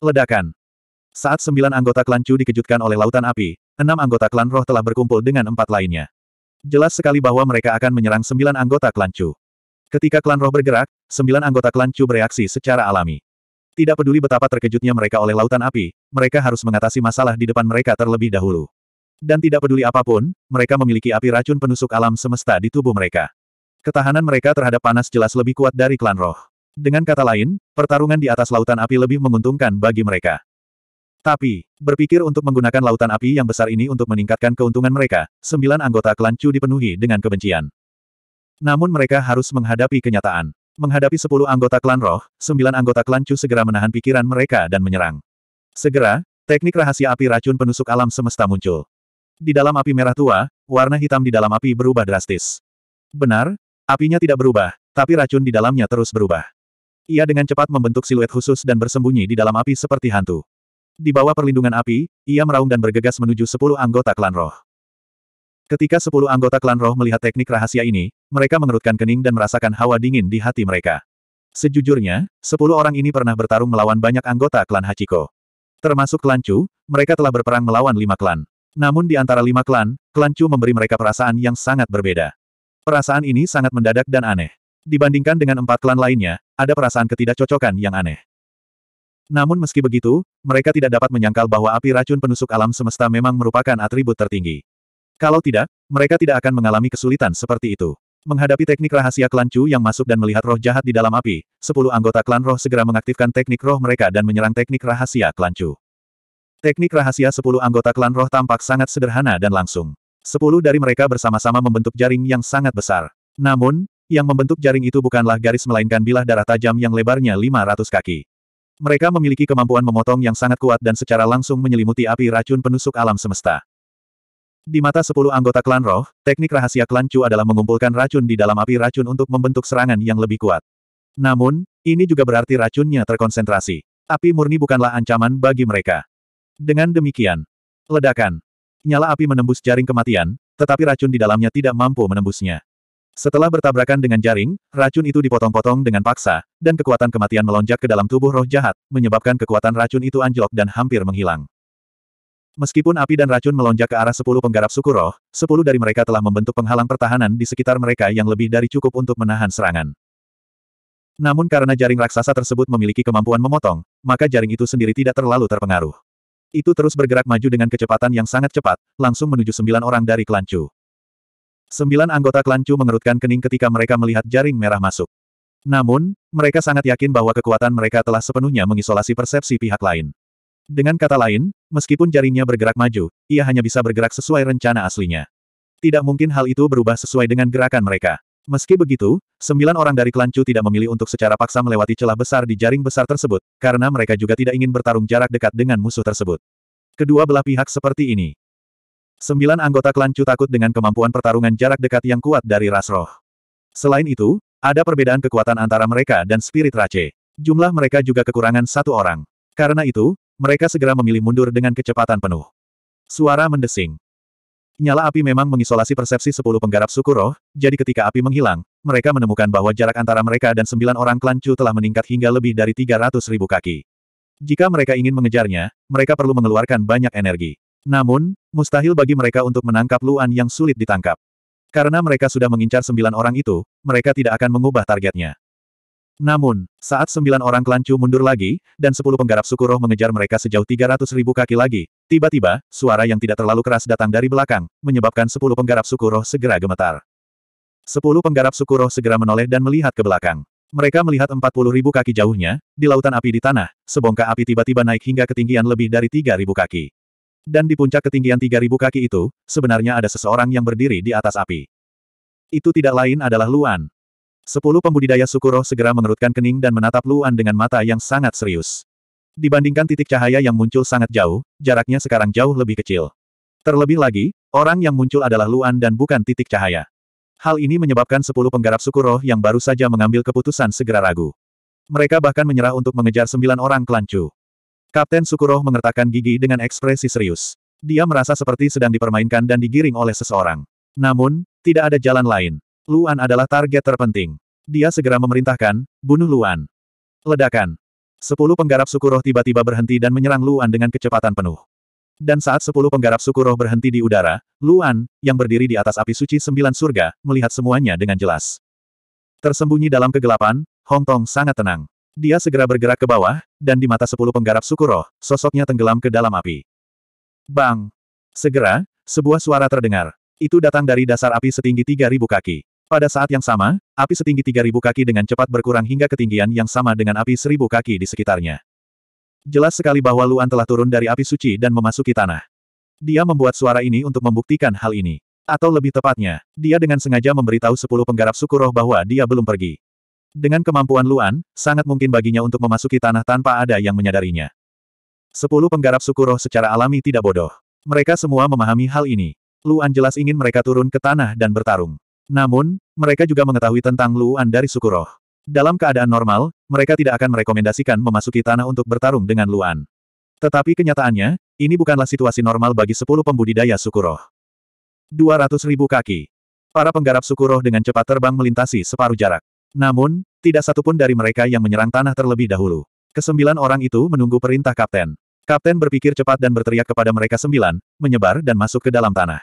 Ledakan. Saat sembilan anggota klan Chu dikejutkan oleh lautan api, enam anggota klan roh telah berkumpul dengan empat lainnya. Jelas sekali bahwa mereka akan menyerang sembilan anggota klan Chu. Ketika klan roh bergerak, sembilan anggota klan Chu bereaksi secara alami. Tidak peduli betapa terkejutnya mereka oleh lautan api, mereka harus mengatasi masalah di depan mereka terlebih dahulu. Dan tidak peduli apapun, mereka memiliki api racun penusuk alam semesta di tubuh mereka. Ketahanan mereka terhadap panas jelas lebih kuat dari klan roh. Dengan kata lain, pertarungan di atas lautan api lebih menguntungkan bagi mereka. Tapi, berpikir untuk menggunakan lautan api yang besar ini untuk meningkatkan keuntungan mereka, sembilan anggota klan Chu dipenuhi dengan kebencian. Namun mereka harus menghadapi kenyataan. Menghadapi sepuluh anggota klan roh, sembilan anggota klan Chu segera menahan pikiran mereka dan menyerang. Segera, teknik rahasia api racun penusuk alam semesta muncul. Di dalam api merah tua, warna hitam di dalam api berubah drastis. Benar, apinya tidak berubah, tapi racun di dalamnya terus berubah. Ia dengan cepat membentuk siluet khusus dan bersembunyi di dalam api seperti hantu. Di bawah perlindungan api, ia meraung dan bergegas menuju sepuluh anggota klan roh. Ketika sepuluh anggota klan roh melihat teknik rahasia ini, mereka mengerutkan kening dan merasakan hawa dingin di hati mereka. Sejujurnya, sepuluh orang ini pernah bertarung melawan banyak anggota klan Hachiko. Termasuk klan Chu, mereka telah berperang melawan lima klan. Namun di antara lima klan, klan Chu memberi mereka perasaan yang sangat berbeda. Perasaan ini sangat mendadak dan aneh. Dibandingkan dengan empat klan lainnya, ada perasaan ketidakcocokan yang aneh. Namun meski begitu, mereka tidak dapat menyangkal bahwa api racun penusuk alam semesta memang merupakan atribut tertinggi. Kalau tidak, mereka tidak akan mengalami kesulitan seperti itu. Menghadapi teknik rahasia klan Chu yang masuk dan melihat roh jahat di dalam api, sepuluh anggota klan roh segera mengaktifkan teknik roh mereka dan menyerang teknik rahasia klan Chu. Teknik rahasia sepuluh anggota klan roh tampak sangat sederhana dan langsung. Sepuluh dari mereka bersama-sama membentuk jaring yang sangat besar. Namun, yang membentuk jaring itu bukanlah garis melainkan bilah darah tajam yang lebarnya 500 kaki. Mereka memiliki kemampuan memotong yang sangat kuat dan secara langsung menyelimuti api racun penusuk alam semesta. Di mata sepuluh anggota klan roh, teknik rahasia klan Chu adalah mengumpulkan racun di dalam api racun untuk membentuk serangan yang lebih kuat. Namun, ini juga berarti racunnya terkonsentrasi. Api murni bukanlah ancaman bagi mereka. Dengan demikian, ledakan. Nyala api menembus jaring kematian, tetapi racun di dalamnya tidak mampu menembusnya. Setelah bertabrakan dengan jaring, racun itu dipotong-potong dengan paksa, dan kekuatan kematian melonjak ke dalam tubuh roh jahat, menyebabkan kekuatan racun itu anjlok dan hampir menghilang. Meskipun api dan racun melonjak ke arah sepuluh penggarap suku roh, sepuluh dari mereka telah membentuk penghalang pertahanan di sekitar mereka yang lebih dari cukup untuk menahan serangan. Namun karena jaring raksasa tersebut memiliki kemampuan memotong, maka jaring itu sendiri tidak terlalu terpengaruh. Itu terus bergerak maju dengan kecepatan yang sangat cepat, langsung menuju sembilan orang dari Kelancu. Sembilan anggota klan Chu mengerutkan kening ketika mereka melihat jaring merah masuk. Namun, mereka sangat yakin bahwa kekuatan mereka telah sepenuhnya mengisolasi persepsi pihak lain. Dengan kata lain, meskipun jaringnya bergerak maju, ia hanya bisa bergerak sesuai rencana aslinya. Tidak mungkin hal itu berubah sesuai dengan gerakan mereka. Meski begitu, sembilan orang dari klan Chu tidak memilih untuk secara paksa melewati celah besar di jaring besar tersebut, karena mereka juga tidak ingin bertarung jarak dekat dengan musuh tersebut. Kedua belah pihak seperti ini. Sembilan anggota klan Chu takut dengan kemampuan pertarungan jarak dekat yang kuat dari ras roh. Selain itu, ada perbedaan kekuatan antara mereka dan spirit race. Jumlah mereka juga kekurangan satu orang. Karena itu, mereka segera memilih mundur dengan kecepatan penuh. Suara mendesing. Nyala api memang mengisolasi persepsi sepuluh penggarap suku roh, jadi ketika api menghilang, mereka menemukan bahwa jarak antara mereka dan sembilan orang klan Chu telah meningkat hingga lebih dari tiga ratus ribu kaki. Jika mereka ingin mengejarnya, mereka perlu mengeluarkan banyak energi. Namun, mustahil bagi mereka untuk menangkap Luan yang sulit ditangkap. Karena mereka sudah mengincar sembilan orang itu, mereka tidak akan mengubah targetnya. Namun, saat sembilan orang kelancu mundur lagi, dan sepuluh penggarap suku roh mengejar mereka sejauh tiga ratus ribu kaki lagi, tiba-tiba, suara yang tidak terlalu keras datang dari belakang, menyebabkan sepuluh penggarap suku roh segera gemetar. Sepuluh penggarap suku roh segera menoleh dan melihat ke belakang. Mereka melihat empat puluh ribu kaki jauhnya, di lautan api di tanah, sebongkah api tiba-tiba naik hingga ketinggian lebih dari tiga ribu kaki. Dan di puncak ketinggian 3.000 kaki itu, sebenarnya ada seseorang yang berdiri di atas api. Itu tidak lain adalah Luan. Sepuluh pembudidaya Sukuro segera mengerutkan kening dan menatap Luan dengan mata yang sangat serius. Dibandingkan titik cahaya yang muncul sangat jauh, jaraknya sekarang jauh lebih kecil. Terlebih lagi, orang yang muncul adalah Luan dan bukan titik cahaya. Hal ini menyebabkan sepuluh penggarap Sukuro yang baru saja mengambil keputusan segera ragu. Mereka bahkan menyerah untuk mengejar sembilan orang kelancu. Kapten Sukuroh mengertakkan gigi dengan ekspresi serius. Dia merasa seperti sedang dipermainkan dan digiring oleh seseorang. Namun, tidak ada jalan lain. Luan adalah target terpenting. Dia segera memerintahkan, bunuh Luan. Ledakan. Sepuluh penggarap Sukuroh tiba-tiba berhenti dan menyerang Luan dengan kecepatan penuh. Dan saat sepuluh penggarap Sukuroh berhenti di udara, Luan, yang berdiri di atas api suci sembilan surga, melihat semuanya dengan jelas. Tersembunyi dalam kegelapan, Hong Tong sangat tenang. Dia segera bergerak ke bawah, dan di mata sepuluh penggarap suku roh, sosoknya tenggelam ke dalam api. Bang! Segera, sebuah suara terdengar. Itu datang dari dasar api setinggi 3.000 kaki. Pada saat yang sama, api setinggi 3.000 kaki dengan cepat berkurang hingga ketinggian yang sama dengan api 1.000 kaki di sekitarnya. Jelas sekali bahwa Luan telah turun dari api suci dan memasuki tanah. Dia membuat suara ini untuk membuktikan hal ini. Atau lebih tepatnya, dia dengan sengaja memberitahu sepuluh penggarap suku roh bahwa dia belum pergi. Dengan kemampuan Luan, sangat mungkin baginya untuk memasuki tanah tanpa ada yang menyadarinya. Sepuluh penggarap suku roh secara alami tidak bodoh. Mereka semua memahami hal ini. Luan jelas ingin mereka turun ke tanah dan bertarung. Namun, mereka juga mengetahui tentang Luan dari suku roh. Dalam keadaan normal, mereka tidak akan merekomendasikan memasuki tanah untuk bertarung dengan Luan. Tetapi kenyataannya, ini bukanlah situasi normal bagi sepuluh pembudidaya suku roh. 200 ribu kaki. Para penggarap suku roh dengan cepat terbang melintasi separuh jarak. Namun, tidak satupun dari mereka yang menyerang tanah terlebih dahulu. Kesembilan orang itu menunggu perintah kapten. Kapten berpikir cepat dan berteriak kepada mereka sembilan, menyebar dan masuk ke dalam tanah.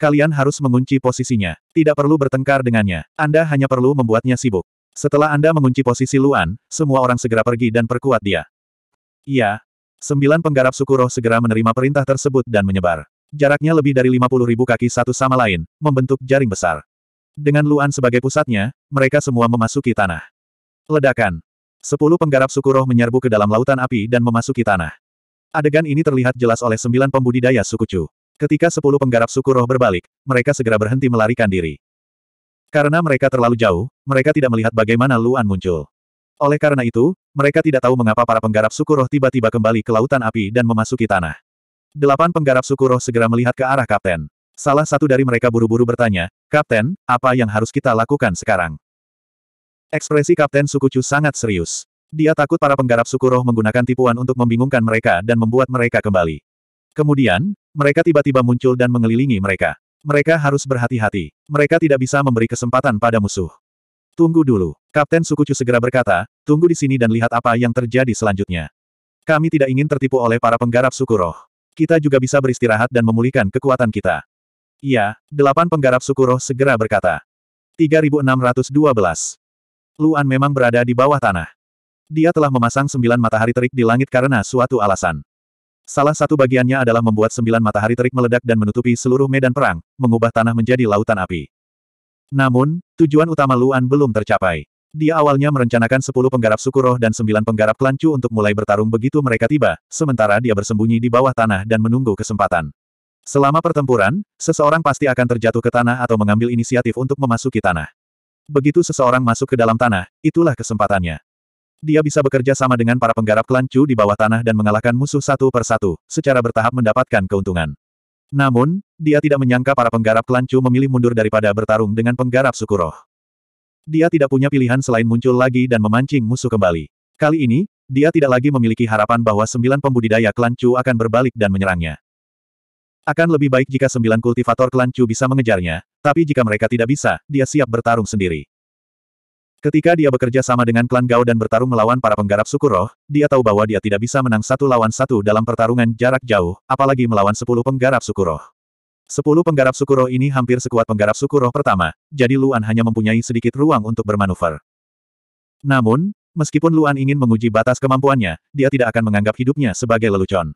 Kalian harus mengunci posisinya. Tidak perlu bertengkar dengannya. Anda hanya perlu membuatnya sibuk. Setelah Anda mengunci posisi Luan, semua orang segera pergi dan perkuat dia. Iya. Sembilan penggarap suku roh segera menerima perintah tersebut dan menyebar. Jaraknya lebih dari 50 ribu kaki satu sama lain, membentuk jaring besar. Dengan Luan sebagai pusatnya, mereka semua memasuki tanah. Ledakan. Sepuluh penggarap suku roh menyerbu ke dalam lautan api dan memasuki tanah. Adegan ini terlihat jelas oleh sembilan pembudidaya suku Chu. Ketika sepuluh penggarap suku roh berbalik, mereka segera berhenti melarikan diri. Karena mereka terlalu jauh, mereka tidak melihat bagaimana Luan muncul. Oleh karena itu, mereka tidak tahu mengapa para penggarap suku roh tiba-tiba kembali ke lautan api dan memasuki tanah. Delapan penggarap suku roh segera melihat ke arah kapten. Salah satu dari mereka buru-buru bertanya, Kapten, apa yang harus kita lakukan sekarang? Ekspresi Kapten Sukucu sangat serius. Dia takut para penggarap suku roh menggunakan tipuan untuk membingungkan mereka dan membuat mereka kembali. Kemudian, mereka tiba-tiba muncul dan mengelilingi mereka. Mereka harus berhati-hati. Mereka tidak bisa memberi kesempatan pada musuh. Tunggu dulu. Kapten Sukucu segera berkata, tunggu di sini dan lihat apa yang terjadi selanjutnya. Kami tidak ingin tertipu oleh para penggarap suku roh. Kita juga bisa beristirahat dan memulihkan kekuatan kita. Iya, delapan penggarap suku roh segera berkata. 3612. Luan memang berada di bawah tanah. Dia telah memasang sembilan matahari terik di langit karena suatu alasan. Salah satu bagiannya adalah membuat sembilan matahari terik meledak dan menutupi seluruh medan perang, mengubah tanah menjadi lautan api. Namun, tujuan utama Luan belum tercapai. Dia awalnya merencanakan sepuluh penggarap suku roh dan sembilan penggarap klancu untuk mulai bertarung begitu mereka tiba, sementara dia bersembunyi di bawah tanah dan menunggu kesempatan. Selama pertempuran, seseorang pasti akan terjatuh ke tanah atau mengambil inisiatif untuk memasuki tanah. Begitu seseorang masuk ke dalam tanah, itulah kesempatannya. Dia bisa bekerja sama dengan para penggarap kelancu di bawah tanah dan mengalahkan musuh satu per satu, secara bertahap mendapatkan keuntungan. Namun, dia tidak menyangka para penggarap kelancu memilih mundur daripada bertarung dengan penggarap Sukuroh. Dia tidak punya pilihan selain muncul lagi dan memancing musuh kembali. Kali ini, dia tidak lagi memiliki harapan bahwa sembilan pembudidaya kelancu akan berbalik dan menyerangnya. Akan lebih baik jika sembilan kultivator klan Chu bisa mengejarnya, tapi jika mereka tidak bisa, dia siap bertarung sendiri. Ketika dia bekerja sama dengan klan Gao dan bertarung melawan para penggarap suku roh, dia tahu bahwa dia tidak bisa menang satu lawan satu dalam pertarungan jarak jauh, apalagi melawan sepuluh penggarap suku roh. Sepuluh penggarap suku roh ini hampir sekuat penggarap suku roh pertama, jadi Luan hanya mempunyai sedikit ruang untuk bermanuver. Namun, meskipun Luan ingin menguji batas kemampuannya, dia tidak akan menganggap hidupnya sebagai lelucon.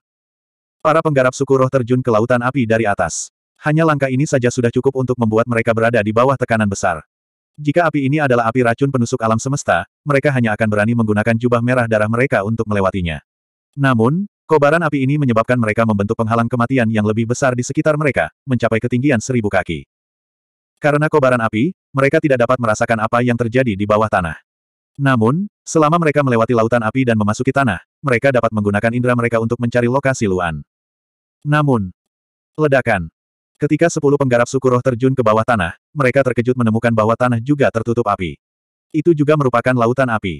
Para penggarap suku roh terjun ke lautan api dari atas. Hanya langkah ini saja sudah cukup untuk membuat mereka berada di bawah tekanan besar. Jika api ini adalah api racun penusuk alam semesta, mereka hanya akan berani menggunakan jubah merah darah mereka untuk melewatinya. Namun, kobaran api ini menyebabkan mereka membentuk penghalang kematian yang lebih besar di sekitar mereka, mencapai ketinggian seribu kaki. Karena kobaran api, mereka tidak dapat merasakan apa yang terjadi di bawah tanah. Namun, selama mereka melewati lautan api dan memasuki tanah, mereka dapat menggunakan indera mereka untuk mencari lokasi luan. Namun, ledakan. Ketika sepuluh penggarap suku roh terjun ke bawah tanah, mereka terkejut menemukan bahwa tanah juga tertutup api. Itu juga merupakan lautan api.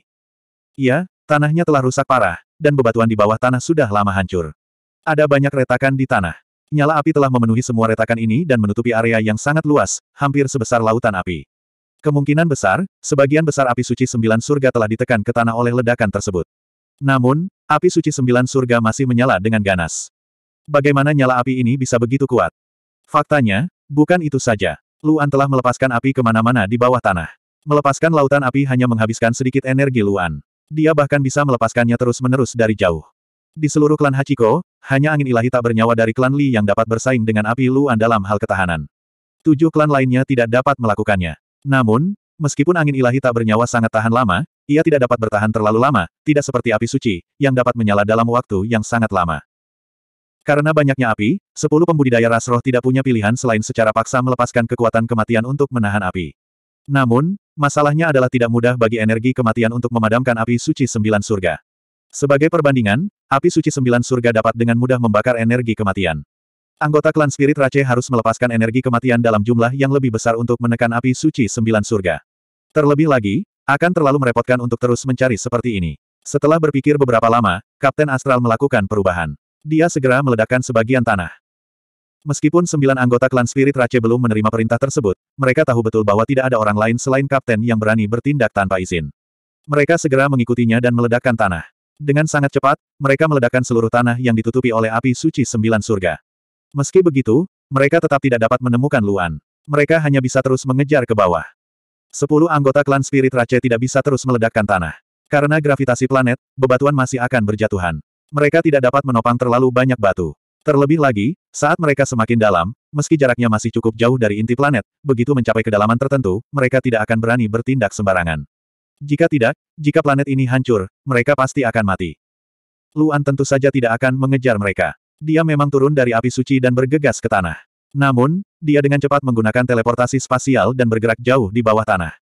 Iya, tanahnya telah rusak parah, dan bebatuan di bawah tanah sudah lama hancur. Ada banyak retakan di tanah. Nyala api telah memenuhi semua retakan ini dan menutupi area yang sangat luas, hampir sebesar lautan api. Kemungkinan besar, sebagian besar api suci sembilan surga telah ditekan ke tanah oleh ledakan tersebut. Namun, api suci sembilan surga masih menyala dengan ganas. Bagaimana nyala api ini bisa begitu kuat? Faktanya, bukan itu saja. Luan telah melepaskan api kemana-mana di bawah tanah. Melepaskan lautan api hanya menghabiskan sedikit energi Luan. Dia bahkan bisa melepaskannya terus-menerus dari jauh. Di seluruh klan Hachiko, hanya angin ilahi tak bernyawa dari klan Li yang dapat bersaing dengan api Luan dalam hal ketahanan. Tujuh klan lainnya tidak dapat melakukannya. Namun, meskipun angin ilahi tak bernyawa sangat tahan lama, ia tidak dapat bertahan terlalu lama, tidak seperti api suci, yang dapat menyala dalam waktu yang sangat lama. Karena banyaknya api, sepuluh pembudidaya rasroh tidak punya pilihan selain secara paksa melepaskan kekuatan kematian untuk menahan api. Namun, masalahnya adalah tidak mudah bagi energi kematian untuk memadamkan api suci sembilan surga. Sebagai perbandingan, api suci sembilan surga dapat dengan mudah membakar energi kematian. Anggota klan Spirit Rache harus melepaskan energi kematian dalam jumlah yang lebih besar untuk menekan api suci sembilan surga. Terlebih lagi, akan terlalu merepotkan untuk terus mencari seperti ini. Setelah berpikir beberapa lama, Kapten Astral melakukan perubahan. Dia segera meledakkan sebagian tanah. Meskipun sembilan anggota klan Spirit Race belum menerima perintah tersebut, mereka tahu betul bahwa tidak ada orang lain selain kapten yang berani bertindak tanpa izin. Mereka segera mengikutinya dan meledakkan tanah. Dengan sangat cepat, mereka meledakkan seluruh tanah yang ditutupi oleh api suci sembilan surga. Meski begitu, mereka tetap tidak dapat menemukan Luan. Mereka hanya bisa terus mengejar ke bawah. Sepuluh anggota klan Spirit Race tidak bisa terus meledakkan tanah. Karena gravitasi planet, bebatuan masih akan berjatuhan mereka tidak dapat menopang terlalu banyak batu. Terlebih lagi, saat mereka semakin dalam, meski jaraknya masih cukup jauh dari inti planet, begitu mencapai kedalaman tertentu, mereka tidak akan berani bertindak sembarangan. Jika tidak, jika planet ini hancur, mereka pasti akan mati. Luan tentu saja tidak akan mengejar mereka. Dia memang turun dari api suci dan bergegas ke tanah. Namun, dia dengan cepat menggunakan teleportasi spasial dan bergerak jauh di bawah tanah.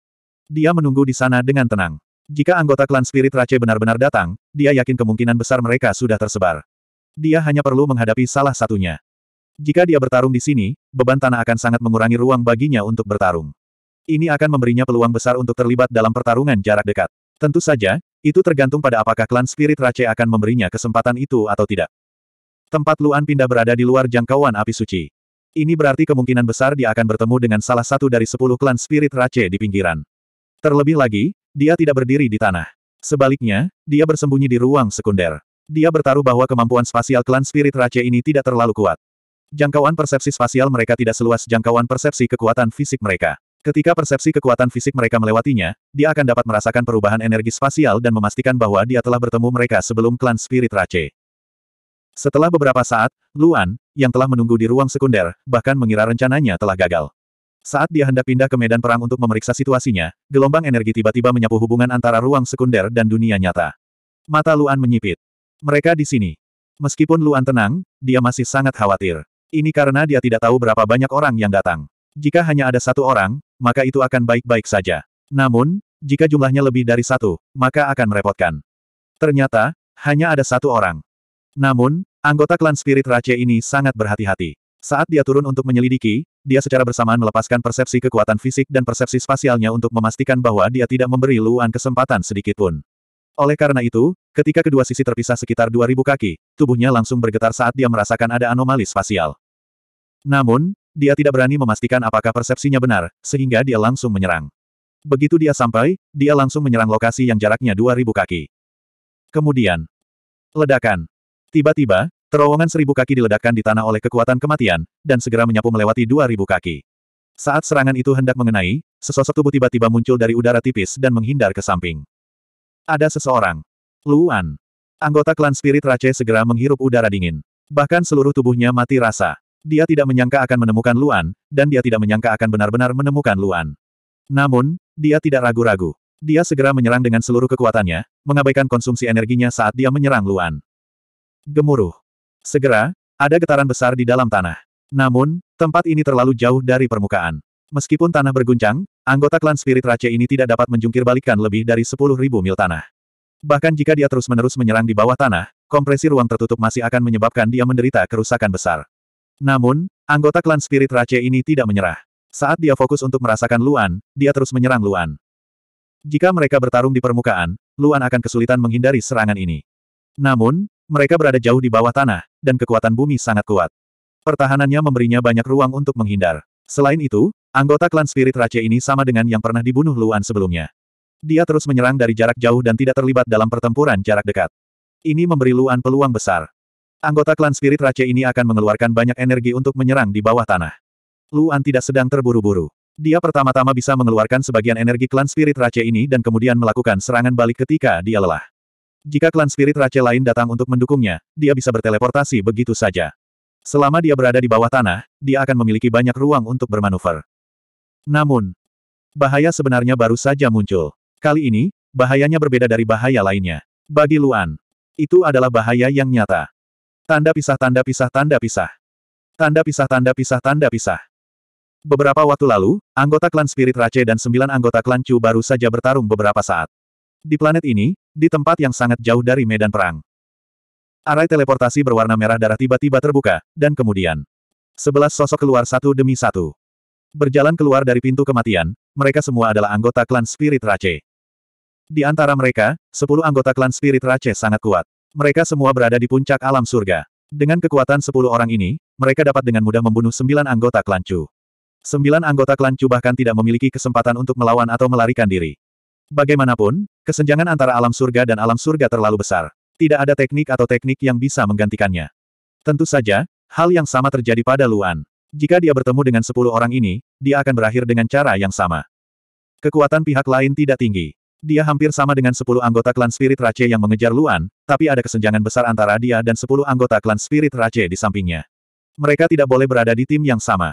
Dia menunggu di sana dengan tenang. Jika anggota klan Spirit Rache benar-benar datang, dia yakin kemungkinan besar mereka sudah tersebar. Dia hanya perlu menghadapi salah satunya. Jika dia bertarung di sini, beban tanah akan sangat mengurangi ruang baginya untuk bertarung. Ini akan memberinya peluang besar untuk terlibat dalam pertarungan jarak dekat. Tentu saja, itu tergantung pada apakah klan Spirit Rache akan memberinya kesempatan itu atau tidak. Tempat Luan pindah berada di luar jangkauan api suci. Ini berarti kemungkinan besar dia akan bertemu dengan salah satu dari sepuluh klan Spirit Rache di pinggiran. Terlebih lagi, dia tidak berdiri di tanah. Sebaliknya, dia bersembunyi di ruang sekunder. Dia bertaruh bahwa kemampuan spasial klan spirit Rache ini tidak terlalu kuat. Jangkauan persepsi spasial mereka tidak seluas jangkauan persepsi kekuatan fisik mereka. Ketika persepsi kekuatan fisik mereka melewatinya, dia akan dapat merasakan perubahan energi spasial dan memastikan bahwa dia telah bertemu mereka sebelum klan spirit Rache. Setelah beberapa saat, Luan, yang telah menunggu di ruang sekunder, bahkan mengira rencananya telah gagal. Saat dia hendak pindah ke medan perang untuk memeriksa situasinya, gelombang energi tiba-tiba menyapu hubungan antara ruang sekunder dan dunia nyata. Mata Luan menyipit. Mereka di sini. Meskipun Luan tenang, dia masih sangat khawatir. Ini karena dia tidak tahu berapa banyak orang yang datang. Jika hanya ada satu orang, maka itu akan baik-baik saja. Namun, jika jumlahnya lebih dari satu, maka akan merepotkan. Ternyata, hanya ada satu orang. Namun, anggota klan Spirit Rache ini sangat berhati-hati. Saat dia turun untuk menyelidiki, dia secara bersamaan melepaskan persepsi kekuatan fisik dan persepsi spasialnya untuk memastikan bahwa dia tidak memberi Luan kesempatan sedikitpun. Oleh karena itu, ketika kedua sisi terpisah sekitar 2000 kaki, tubuhnya langsung bergetar saat dia merasakan ada anomali spasial. Namun, dia tidak berani memastikan apakah persepsinya benar, sehingga dia langsung menyerang. Begitu dia sampai, dia langsung menyerang lokasi yang jaraknya 2000 kaki. Kemudian, ledakan. Tiba-tiba, Terowongan seribu kaki diledakkan di tanah oleh kekuatan kematian, dan segera menyapu melewati dua ribu kaki. Saat serangan itu hendak mengenai, sesosok tubuh tiba-tiba muncul dari udara tipis dan menghindar ke samping. Ada seseorang. Luan. Anggota klan Spirit Rache segera menghirup udara dingin. Bahkan seluruh tubuhnya mati rasa. Dia tidak menyangka akan menemukan Luan, dan dia tidak menyangka akan benar-benar menemukan Luan. Namun, dia tidak ragu-ragu. Dia segera menyerang dengan seluruh kekuatannya, mengabaikan konsumsi energinya saat dia menyerang Luan. Gemuruh. Segera, ada getaran besar di dalam tanah. Namun, tempat ini terlalu jauh dari permukaan. Meskipun tanah berguncang, anggota klan Spirit raja ini tidak dapat menjungkir lebih dari 10.000 mil tanah. Bahkan jika dia terus-menerus menyerang di bawah tanah, kompresi ruang tertutup masih akan menyebabkan dia menderita kerusakan besar. Namun, anggota klan Spirit raja ini tidak menyerah. Saat dia fokus untuk merasakan Luan, dia terus menyerang Luan. Jika mereka bertarung di permukaan, Luan akan kesulitan menghindari serangan ini. Namun, mereka berada jauh di bawah tanah, dan kekuatan bumi sangat kuat. Pertahanannya memberinya banyak ruang untuk menghindar. Selain itu, anggota klan Spirit Rache ini sama dengan yang pernah dibunuh Luan sebelumnya. Dia terus menyerang dari jarak jauh dan tidak terlibat dalam pertempuran jarak dekat. Ini memberi Luan peluang besar. Anggota klan Spirit Rache ini akan mengeluarkan banyak energi untuk menyerang di bawah tanah. Luan tidak sedang terburu-buru. Dia pertama-tama bisa mengeluarkan sebagian energi klan Spirit Rache ini dan kemudian melakukan serangan balik ketika dia lelah. Jika klan spirit Rache lain datang untuk mendukungnya, dia bisa berteleportasi begitu saja. Selama dia berada di bawah tanah, dia akan memiliki banyak ruang untuk bermanuver. Namun, bahaya sebenarnya baru saja muncul. Kali ini, bahayanya berbeda dari bahaya lainnya. Bagi Luan, itu adalah bahaya yang nyata. Tanda pisah tanda pisah tanda pisah. Tanda pisah tanda pisah tanda pisah. Beberapa waktu lalu, anggota klan Spirit Rache dan sembilan anggota klan Chu baru saja bertarung beberapa saat. Di planet ini, di tempat yang sangat jauh dari medan perang. Arai teleportasi berwarna merah darah tiba-tiba terbuka, dan kemudian sebelas sosok keluar satu demi satu. Berjalan keluar dari pintu kematian, mereka semua adalah anggota klan Spirit Rache. Di antara mereka, sepuluh anggota klan Spirit Rache sangat kuat. Mereka semua berada di puncak alam surga. Dengan kekuatan sepuluh orang ini, mereka dapat dengan mudah membunuh sembilan anggota klan Chu. Sembilan anggota klan Chu bahkan tidak memiliki kesempatan untuk melawan atau melarikan diri. Bagaimanapun, kesenjangan antara alam surga dan alam surga terlalu besar. Tidak ada teknik atau teknik yang bisa menggantikannya. Tentu saja, hal yang sama terjadi pada Luan. Jika dia bertemu dengan sepuluh orang ini, dia akan berakhir dengan cara yang sama. Kekuatan pihak lain tidak tinggi. Dia hampir sama dengan sepuluh anggota klan Spirit Rache yang mengejar Luan, tapi ada kesenjangan besar antara dia dan sepuluh anggota klan Spirit Rache di sampingnya. Mereka tidak boleh berada di tim yang sama.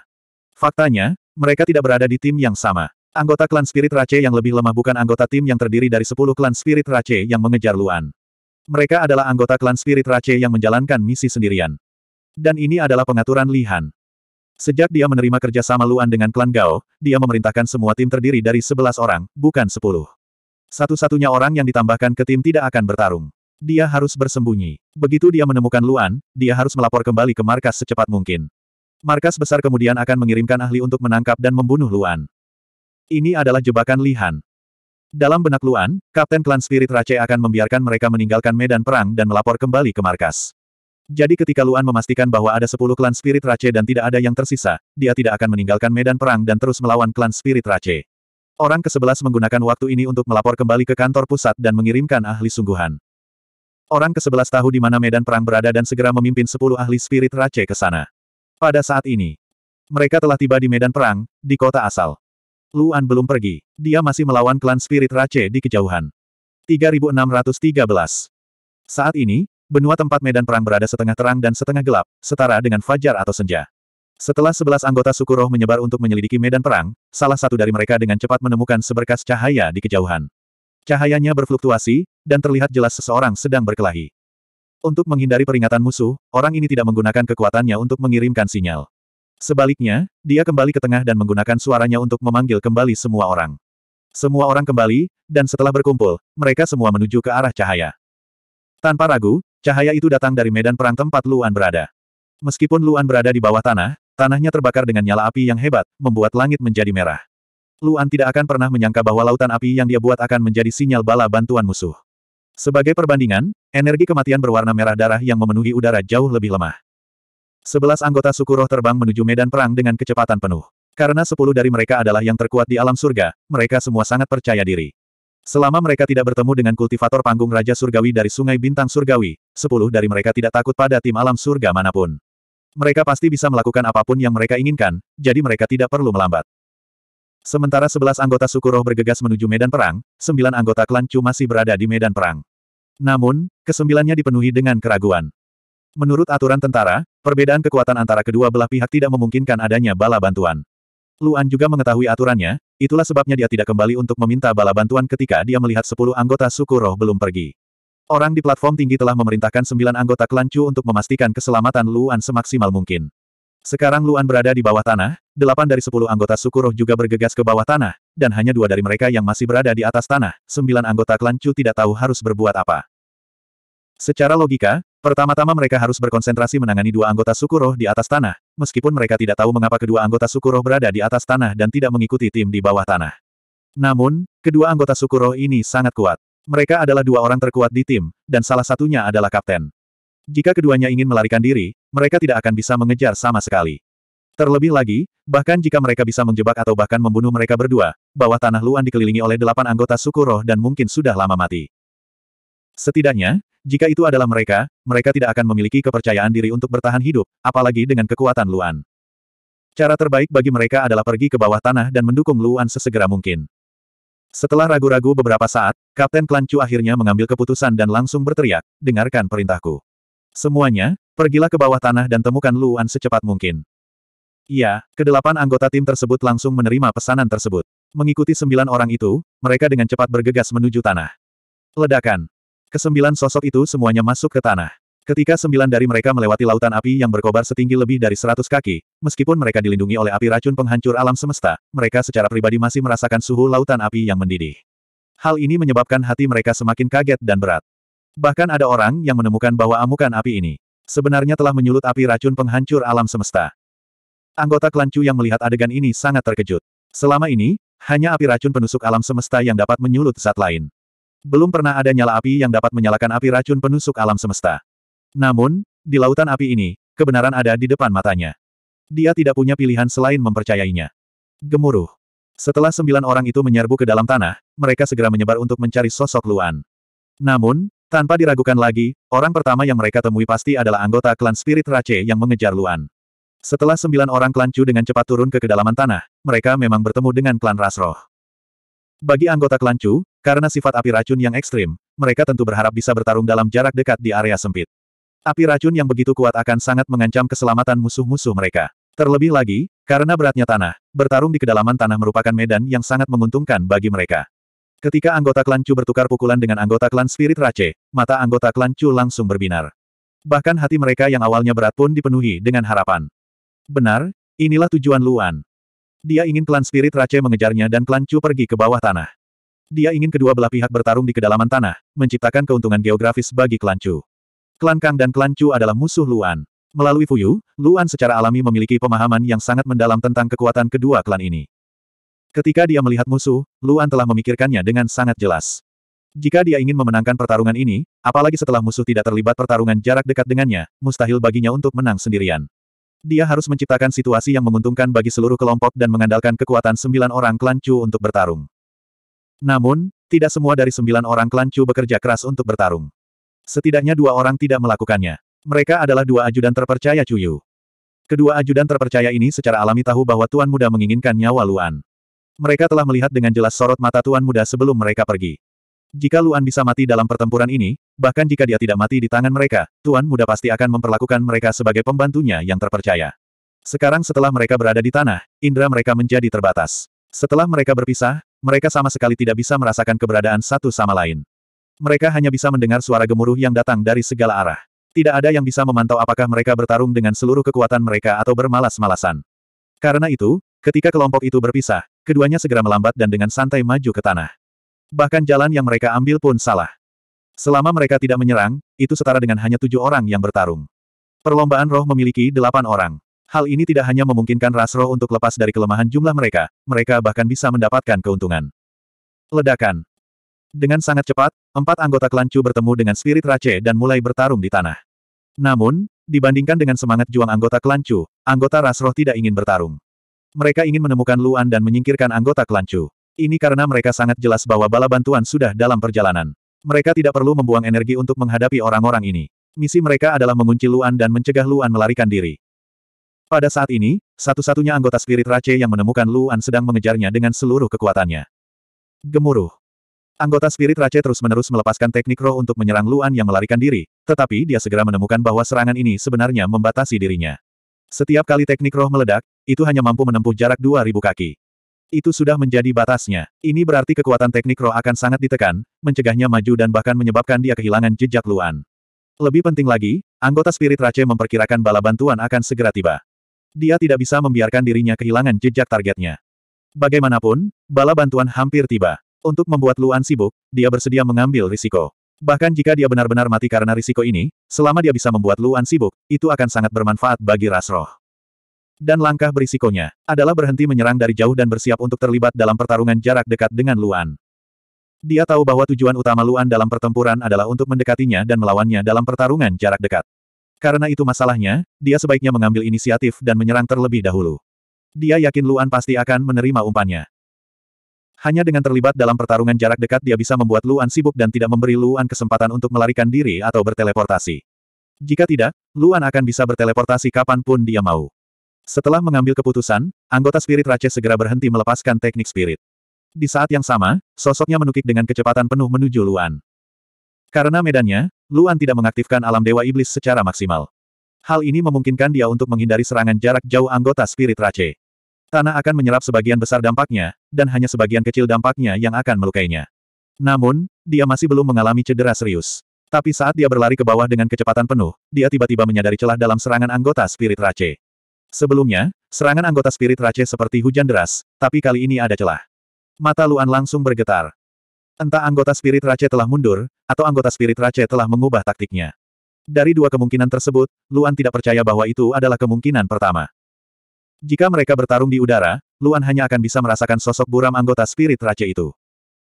Faktanya, mereka tidak berada di tim yang sama. Anggota klan Spirit Race yang lebih lemah bukan anggota tim yang terdiri dari 10 klan Spirit Race yang mengejar Luan. Mereka adalah anggota klan Spirit Race yang menjalankan misi sendirian. Dan ini adalah pengaturan Lihan. Sejak dia menerima kerja sama Luan dengan klan Gao, dia memerintahkan semua tim terdiri dari 11 orang, bukan 10. Satu-satunya orang yang ditambahkan ke tim tidak akan bertarung. Dia harus bersembunyi. Begitu dia menemukan Luan, dia harus melapor kembali ke markas secepat mungkin. Markas besar kemudian akan mengirimkan ahli untuk menangkap dan membunuh Luan. Ini adalah jebakan Lihan. Dalam benak Luan, Kapten Klan Spirit Rache akan membiarkan mereka meninggalkan medan perang dan melapor kembali ke markas. Jadi ketika Luan memastikan bahwa ada 10 klan Spirit Rache dan tidak ada yang tersisa, dia tidak akan meninggalkan medan perang dan terus melawan klan Spirit Rache. Orang ke-11 menggunakan waktu ini untuk melapor kembali ke kantor pusat dan mengirimkan ahli sungguhan. Orang ke-11 tahu di mana medan perang berada dan segera memimpin 10 ahli Spirit Rache ke sana. Pada saat ini, mereka telah tiba di medan perang, di kota asal. Luan belum pergi. Dia masih melawan klan Spirit Rache di kejauhan. 3613. Saat ini, benua tempat medan perang berada setengah terang dan setengah gelap, setara dengan fajar atau senja. Setelah sebelas anggota suku roh menyebar untuk menyelidiki medan perang, salah satu dari mereka dengan cepat menemukan seberkas cahaya di kejauhan. Cahayanya berfluktuasi, dan terlihat jelas seseorang sedang berkelahi. Untuk menghindari peringatan musuh, orang ini tidak menggunakan kekuatannya untuk mengirimkan sinyal. Sebaliknya, dia kembali ke tengah dan menggunakan suaranya untuk memanggil kembali semua orang. Semua orang kembali, dan setelah berkumpul, mereka semua menuju ke arah cahaya. Tanpa ragu, cahaya itu datang dari medan perang tempat Luan berada. Meskipun Luan berada di bawah tanah, tanahnya terbakar dengan nyala api yang hebat, membuat langit menjadi merah. Luan tidak akan pernah menyangka bahwa lautan api yang dia buat akan menjadi sinyal bala bantuan musuh. Sebagai perbandingan, energi kematian berwarna merah darah yang memenuhi udara jauh lebih lemah. Sebelas anggota suku roh terbang menuju medan perang dengan kecepatan penuh. Karena sepuluh dari mereka adalah yang terkuat di alam surga, mereka semua sangat percaya diri. Selama mereka tidak bertemu dengan kultivator panggung Raja Surgawi dari Sungai Bintang Surgawi, sepuluh dari mereka tidak takut pada tim alam surga manapun. Mereka pasti bisa melakukan apapun yang mereka inginkan, jadi mereka tidak perlu melambat. Sementara sebelas anggota suku roh bergegas menuju medan perang, sembilan anggota klan Chu masih berada di medan perang. Namun, kesembilannya dipenuhi dengan keraguan. Menurut aturan tentara, perbedaan kekuatan antara kedua belah pihak tidak memungkinkan adanya bala bantuan. Luan juga mengetahui aturannya, itulah sebabnya dia tidak kembali untuk meminta bala bantuan ketika dia melihat sepuluh anggota suku roh belum pergi. Orang di platform tinggi telah memerintahkan sembilan anggota Kelancu untuk memastikan keselamatan Luan semaksimal mungkin. Sekarang Luan berada di bawah tanah, delapan dari sepuluh anggota suku roh juga bergegas ke bawah tanah, dan hanya dua dari mereka yang masih berada di atas tanah, sembilan anggota Kelancu tidak tahu harus berbuat apa. Secara logika, Pertama-tama mereka harus berkonsentrasi menangani dua anggota suku roh di atas tanah, meskipun mereka tidak tahu mengapa kedua anggota suku roh berada di atas tanah dan tidak mengikuti tim di bawah tanah. Namun, kedua anggota suku roh ini sangat kuat. Mereka adalah dua orang terkuat di tim, dan salah satunya adalah kapten. Jika keduanya ingin melarikan diri, mereka tidak akan bisa mengejar sama sekali. Terlebih lagi, bahkan jika mereka bisa menjebak atau bahkan membunuh mereka berdua, bawah tanah Luan dikelilingi oleh delapan anggota suku roh dan mungkin sudah lama mati. Setidaknya, jika itu adalah mereka, mereka tidak akan memiliki kepercayaan diri untuk bertahan hidup, apalagi dengan kekuatan Luan. Cara terbaik bagi mereka adalah pergi ke bawah tanah dan mendukung Luan sesegera mungkin. Setelah ragu-ragu beberapa saat, Kapten Klan akhirnya mengambil keputusan dan langsung berteriak, dengarkan perintahku. Semuanya, pergilah ke bawah tanah dan temukan Luan secepat mungkin. Iya, kedelapan anggota tim tersebut langsung menerima pesanan tersebut. Mengikuti sembilan orang itu, mereka dengan cepat bergegas menuju tanah. Ledakan, Kesembilan sosok itu semuanya masuk ke tanah. Ketika sembilan dari mereka melewati lautan api yang berkobar setinggi lebih dari seratus kaki, meskipun mereka dilindungi oleh api racun penghancur alam semesta, mereka secara pribadi masih merasakan suhu lautan api yang mendidih. Hal ini menyebabkan hati mereka semakin kaget dan berat. Bahkan ada orang yang menemukan bahwa amukan api ini sebenarnya telah menyulut api racun penghancur alam semesta. Anggota klan yang melihat adegan ini sangat terkejut. Selama ini, hanya api racun penusuk alam semesta yang dapat menyulut saat lain. Belum pernah ada nyala api yang dapat menyalakan api racun penusuk alam semesta. Namun, di lautan api ini, kebenaran ada di depan matanya. Dia tidak punya pilihan selain mempercayainya. Gemuruh. Setelah sembilan orang itu menyerbu ke dalam tanah, mereka segera menyebar untuk mencari sosok Luan. Namun, tanpa diragukan lagi, orang pertama yang mereka temui pasti adalah anggota klan Spirit Rache yang mengejar Luan. Setelah sembilan orang klan Chu dengan cepat turun ke kedalaman tanah, mereka memang bertemu dengan klan Rasroh. Bagi anggota klan Chu, karena sifat api racun yang ekstrim, mereka tentu berharap bisa bertarung dalam jarak dekat di area sempit. Api racun yang begitu kuat akan sangat mengancam keselamatan musuh-musuh mereka. Terlebih lagi, karena beratnya tanah, bertarung di kedalaman tanah merupakan medan yang sangat menguntungkan bagi mereka. Ketika anggota klan Chu bertukar pukulan dengan anggota klan Spirit Rache, mata anggota klan Chu langsung berbinar. Bahkan hati mereka yang awalnya berat pun dipenuhi dengan harapan. Benar, inilah tujuan Luan. Dia ingin klan Spirit Rache mengejarnya dan klan Chu pergi ke bawah tanah. Dia ingin kedua belah pihak bertarung di kedalaman tanah, menciptakan keuntungan geografis bagi klan Chu. Klan Kang dan klan Chu adalah musuh Luan. Melalui Fuyu, Luan secara alami memiliki pemahaman yang sangat mendalam tentang kekuatan kedua klan ini. Ketika dia melihat musuh, Luan telah memikirkannya dengan sangat jelas. Jika dia ingin memenangkan pertarungan ini, apalagi setelah musuh tidak terlibat pertarungan jarak dekat dengannya, mustahil baginya untuk menang sendirian. Dia harus menciptakan situasi yang menguntungkan bagi seluruh kelompok dan mengandalkan kekuatan sembilan orang klan Chu untuk bertarung. Namun, tidak semua dari sembilan orang klan Chu bekerja keras untuk bertarung. Setidaknya dua orang tidak melakukannya. Mereka adalah dua ajudan terpercaya Cuyu. Kedua ajudan terpercaya ini secara alami tahu bahwa Tuan Muda menginginkan nyawa Luan. Mereka telah melihat dengan jelas sorot mata Tuan Muda sebelum mereka pergi. Jika Luan bisa mati dalam pertempuran ini, bahkan jika dia tidak mati di tangan mereka, Tuan Muda pasti akan memperlakukan mereka sebagai pembantunya yang terpercaya. Sekarang setelah mereka berada di tanah, indera mereka menjadi terbatas. Setelah mereka berpisah, mereka sama sekali tidak bisa merasakan keberadaan satu sama lain. Mereka hanya bisa mendengar suara gemuruh yang datang dari segala arah. Tidak ada yang bisa memantau apakah mereka bertarung dengan seluruh kekuatan mereka atau bermalas-malasan. Karena itu, ketika kelompok itu berpisah, keduanya segera melambat dan dengan santai maju ke tanah. Bahkan jalan yang mereka ambil pun salah. Selama mereka tidak menyerang, itu setara dengan hanya tujuh orang yang bertarung. Perlombaan roh memiliki delapan orang. Hal ini tidak hanya memungkinkan Rasroh untuk lepas dari kelemahan jumlah mereka, mereka bahkan bisa mendapatkan keuntungan. Ledakan. Dengan sangat cepat, empat anggota klan Chu bertemu dengan spirit Rache dan mulai bertarung di tanah. Namun, dibandingkan dengan semangat juang anggota klan Chu, anggota Rasroh tidak ingin bertarung. Mereka ingin menemukan Luan dan menyingkirkan anggota klan Chu. Ini karena mereka sangat jelas bahwa bala bantuan sudah dalam perjalanan. Mereka tidak perlu membuang energi untuk menghadapi orang-orang ini. Misi mereka adalah mengunci Luan dan mencegah Luan melarikan diri. Pada saat ini, satu-satunya anggota spirit Rache yang menemukan Luan sedang mengejarnya dengan seluruh kekuatannya. Gemuruh. Anggota spirit Rache terus-menerus melepaskan teknik roh untuk menyerang Luan yang melarikan diri, tetapi dia segera menemukan bahwa serangan ini sebenarnya membatasi dirinya. Setiap kali teknik roh meledak, itu hanya mampu menempuh jarak 2000 kaki. Itu sudah menjadi batasnya. Ini berarti kekuatan teknik roh akan sangat ditekan, mencegahnya maju dan bahkan menyebabkan dia kehilangan jejak Luan. Lebih penting lagi, anggota Spirit Rache memperkirakan bala bantuan akan segera tiba dia tidak bisa membiarkan dirinya kehilangan jejak targetnya. Bagaimanapun, bala bantuan hampir tiba. Untuk membuat Luan sibuk, dia bersedia mengambil risiko. Bahkan jika dia benar-benar mati karena risiko ini, selama dia bisa membuat Luan sibuk, itu akan sangat bermanfaat bagi Rasroh. Dan langkah berisikonya adalah berhenti menyerang dari jauh dan bersiap untuk terlibat dalam pertarungan jarak dekat dengan Luan. Dia tahu bahwa tujuan utama Luan dalam pertempuran adalah untuk mendekatinya dan melawannya dalam pertarungan jarak dekat. Karena itu masalahnya, dia sebaiknya mengambil inisiatif dan menyerang terlebih dahulu. Dia yakin Luan pasti akan menerima umpannya. Hanya dengan terlibat dalam pertarungan jarak dekat dia bisa membuat Luan sibuk dan tidak memberi Luan kesempatan untuk melarikan diri atau berteleportasi. Jika tidak, Luan akan bisa berteleportasi kapanpun dia mau. Setelah mengambil keputusan, anggota spirit Rache segera berhenti melepaskan teknik spirit. Di saat yang sama, sosoknya menukik dengan kecepatan penuh menuju Luan. Karena medannya, Luan tidak mengaktifkan alam dewa iblis secara maksimal. Hal ini memungkinkan dia untuk menghindari serangan jarak jauh anggota spirit race. Tanah akan menyerap sebagian besar dampaknya, dan hanya sebagian kecil dampaknya yang akan melukainya. Namun, dia masih belum mengalami cedera serius. Tapi saat dia berlari ke bawah dengan kecepatan penuh, dia tiba-tiba menyadari celah dalam serangan anggota spirit race. Sebelumnya, serangan anggota spirit race seperti hujan deras, tapi kali ini ada celah. Mata Luan langsung bergetar. Entah anggota spirit Rache telah mundur, atau anggota spirit Rache telah mengubah taktiknya. Dari dua kemungkinan tersebut, Luan tidak percaya bahwa itu adalah kemungkinan pertama. Jika mereka bertarung di udara, Luan hanya akan bisa merasakan sosok buram anggota spirit Rache itu.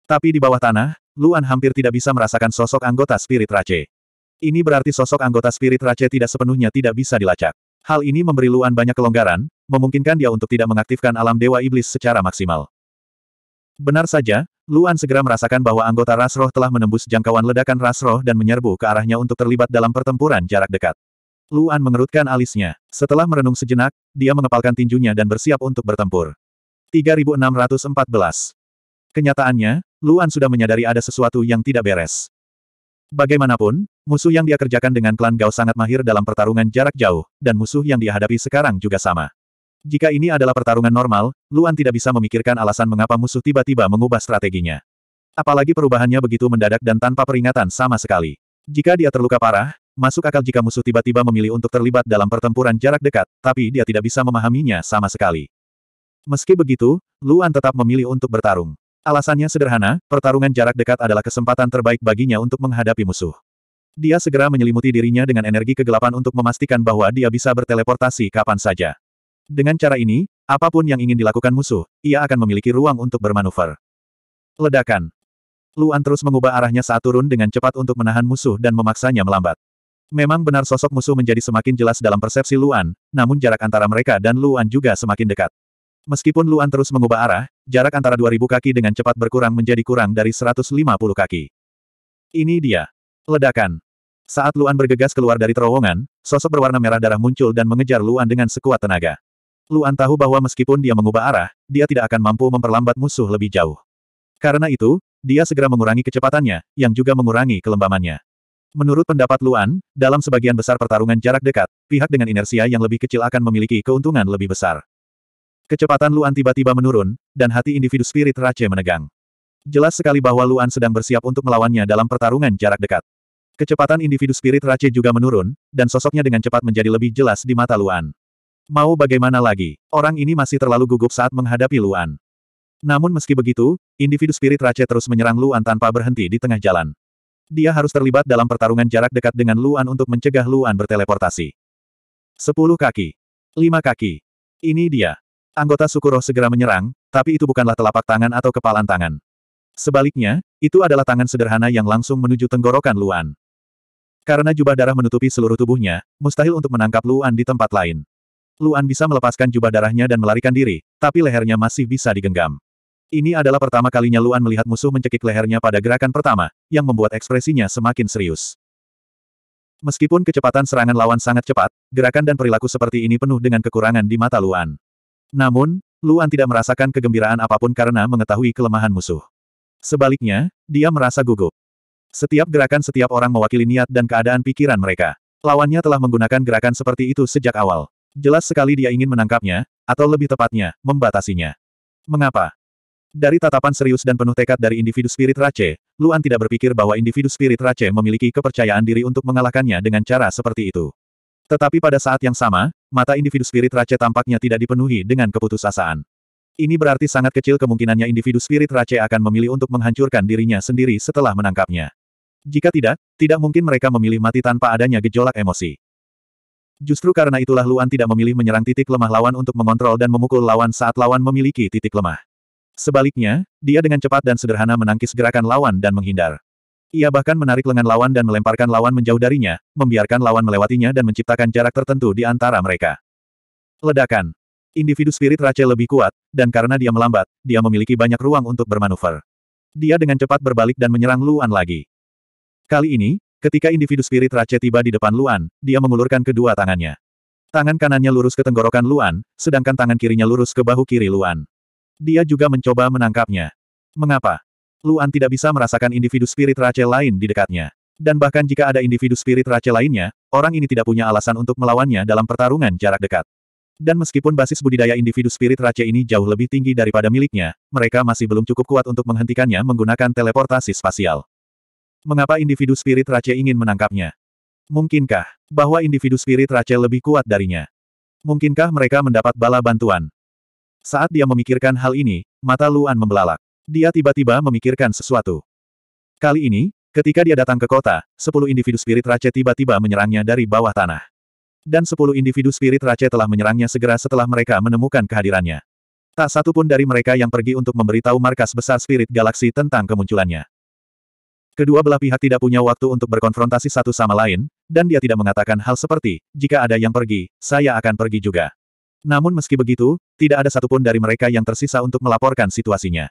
Tapi di bawah tanah, Luan hampir tidak bisa merasakan sosok anggota spirit Rache. Ini berarti sosok anggota spirit Rache tidak sepenuhnya tidak bisa dilacak. Hal ini memberi Luan banyak kelonggaran, memungkinkan dia untuk tidak mengaktifkan alam dewa iblis secara maksimal. Benar saja, Luan segera merasakan bahwa anggota Rasroh telah menembus jangkauan ledakan Rasroh dan menyerbu ke arahnya untuk terlibat dalam pertempuran jarak dekat. Luan mengerutkan alisnya. Setelah merenung sejenak, dia mengepalkan tinjunya dan bersiap untuk bertempur. 3614 Kenyataannya, Luan sudah menyadari ada sesuatu yang tidak beres. Bagaimanapun, musuh yang dia kerjakan dengan klan Gao sangat mahir dalam pertarungan jarak jauh, dan musuh yang dihadapi sekarang juga sama. Jika ini adalah pertarungan normal, Luan tidak bisa memikirkan alasan mengapa musuh tiba-tiba mengubah strateginya. Apalagi perubahannya begitu mendadak dan tanpa peringatan sama sekali. Jika dia terluka parah, masuk akal jika musuh tiba-tiba memilih untuk terlibat dalam pertempuran jarak dekat, tapi dia tidak bisa memahaminya sama sekali. Meski begitu, Luan tetap memilih untuk bertarung. Alasannya sederhana, pertarungan jarak dekat adalah kesempatan terbaik baginya untuk menghadapi musuh. Dia segera menyelimuti dirinya dengan energi kegelapan untuk memastikan bahwa dia bisa berteleportasi kapan saja. Dengan cara ini, apapun yang ingin dilakukan musuh, ia akan memiliki ruang untuk bermanuver. Ledakan. Luan terus mengubah arahnya saat turun dengan cepat untuk menahan musuh dan memaksanya melambat. Memang benar sosok musuh menjadi semakin jelas dalam persepsi Luan, namun jarak antara mereka dan Luan juga semakin dekat. Meskipun Luan terus mengubah arah, jarak antara 2000 kaki dengan cepat berkurang menjadi kurang dari 150 kaki. Ini dia. Ledakan. Saat Luan bergegas keluar dari terowongan, sosok berwarna merah darah muncul dan mengejar Luan dengan sekuat tenaga. Luan tahu bahwa meskipun dia mengubah arah, dia tidak akan mampu memperlambat musuh lebih jauh. Karena itu, dia segera mengurangi kecepatannya, yang juga mengurangi kelembamannya. Menurut pendapat Luan, dalam sebagian besar pertarungan jarak dekat, pihak dengan inersia yang lebih kecil akan memiliki keuntungan lebih besar. Kecepatan Luan tiba-tiba menurun, dan hati individu spirit Rache menegang. Jelas sekali bahwa Luan sedang bersiap untuk melawannya dalam pertarungan jarak dekat. Kecepatan individu spirit Rache juga menurun, dan sosoknya dengan cepat menjadi lebih jelas di mata Luan. Mau bagaimana lagi, orang ini masih terlalu gugup saat menghadapi Luan. Namun meski begitu, individu spirit Rache terus menyerang Luan tanpa berhenti di tengah jalan. Dia harus terlibat dalam pertarungan jarak dekat dengan Luan untuk mencegah Luan berteleportasi. Sepuluh kaki. Lima kaki. Ini dia. Anggota Sukuro segera menyerang, tapi itu bukanlah telapak tangan atau kepalan tangan. Sebaliknya, itu adalah tangan sederhana yang langsung menuju tenggorokan Luan. Karena jubah darah menutupi seluruh tubuhnya, mustahil untuk menangkap Luan di tempat lain. Luan bisa melepaskan jubah darahnya dan melarikan diri, tapi lehernya masih bisa digenggam. Ini adalah pertama kalinya Luan melihat musuh mencekik lehernya pada gerakan pertama, yang membuat ekspresinya semakin serius. Meskipun kecepatan serangan lawan sangat cepat, gerakan dan perilaku seperti ini penuh dengan kekurangan di mata Luan. Namun, Luan tidak merasakan kegembiraan apapun karena mengetahui kelemahan musuh. Sebaliknya, dia merasa gugup. Setiap gerakan setiap orang mewakili niat dan keadaan pikiran mereka. Lawannya telah menggunakan gerakan seperti itu sejak awal. Jelas sekali dia ingin menangkapnya, atau lebih tepatnya, membatasinya. Mengapa? Dari tatapan serius dan penuh tekad dari individu spirit Rache, Luan tidak berpikir bahwa individu spirit Rache memiliki kepercayaan diri untuk mengalahkannya dengan cara seperti itu. Tetapi pada saat yang sama, mata individu spirit Rache tampaknya tidak dipenuhi dengan keputusasaan. Ini berarti sangat kecil kemungkinannya individu spirit Rache akan memilih untuk menghancurkan dirinya sendiri setelah menangkapnya. Jika tidak, tidak mungkin mereka memilih mati tanpa adanya gejolak emosi. Justru karena itulah Luan tidak memilih menyerang titik lemah lawan untuk mengontrol dan memukul lawan saat lawan memiliki titik lemah. Sebaliknya, dia dengan cepat dan sederhana menangkis gerakan lawan dan menghindar. Ia bahkan menarik lengan lawan dan melemparkan lawan menjauh darinya, membiarkan lawan melewatinya dan menciptakan jarak tertentu di antara mereka. Ledakan. Individu spirit Rachel lebih kuat, dan karena dia melambat, dia memiliki banyak ruang untuk bermanuver. Dia dengan cepat berbalik dan menyerang Luan lagi. Kali ini, Ketika individu spirit Rache tiba di depan Luan, dia mengulurkan kedua tangannya. Tangan kanannya lurus ke tenggorokan Luan, sedangkan tangan kirinya lurus ke bahu kiri Luan. Dia juga mencoba menangkapnya. Mengapa? Luan tidak bisa merasakan individu spirit Rache lain di dekatnya. Dan bahkan jika ada individu spirit Rache lainnya, orang ini tidak punya alasan untuk melawannya dalam pertarungan jarak dekat. Dan meskipun basis budidaya individu spirit Rache ini jauh lebih tinggi daripada miliknya, mereka masih belum cukup kuat untuk menghentikannya menggunakan teleportasi spasial. Mengapa individu spirit Rache ingin menangkapnya? Mungkinkah bahwa individu spirit Rache lebih kuat darinya? Mungkinkah mereka mendapat bala bantuan? Saat dia memikirkan hal ini, mata Luan membelalak. Dia tiba-tiba memikirkan sesuatu. Kali ini, ketika dia datang ke kota, sepuluh individu spirit Rache tiba-tiba menyerangnya dari bawah tanah. Dan sepuluh individu spirit Rache telah menyerangnya segera setelah mereka menemukan kehadirannya. Tak satu pun dari mereka yang pergi untuk memberitahu markas besar spirit galaksi tentang kemunculannya. Kedua belah pihak tidak punya waktu untuk berkonfrontasi satu sama lain, dan dia tidak mengatakan hal seperti, jika ada yang pergi, saya akan pergi juga. Namun meski begitu, tidak ada satupun dari mereka yang tersisa untuk melaporkan situasinya.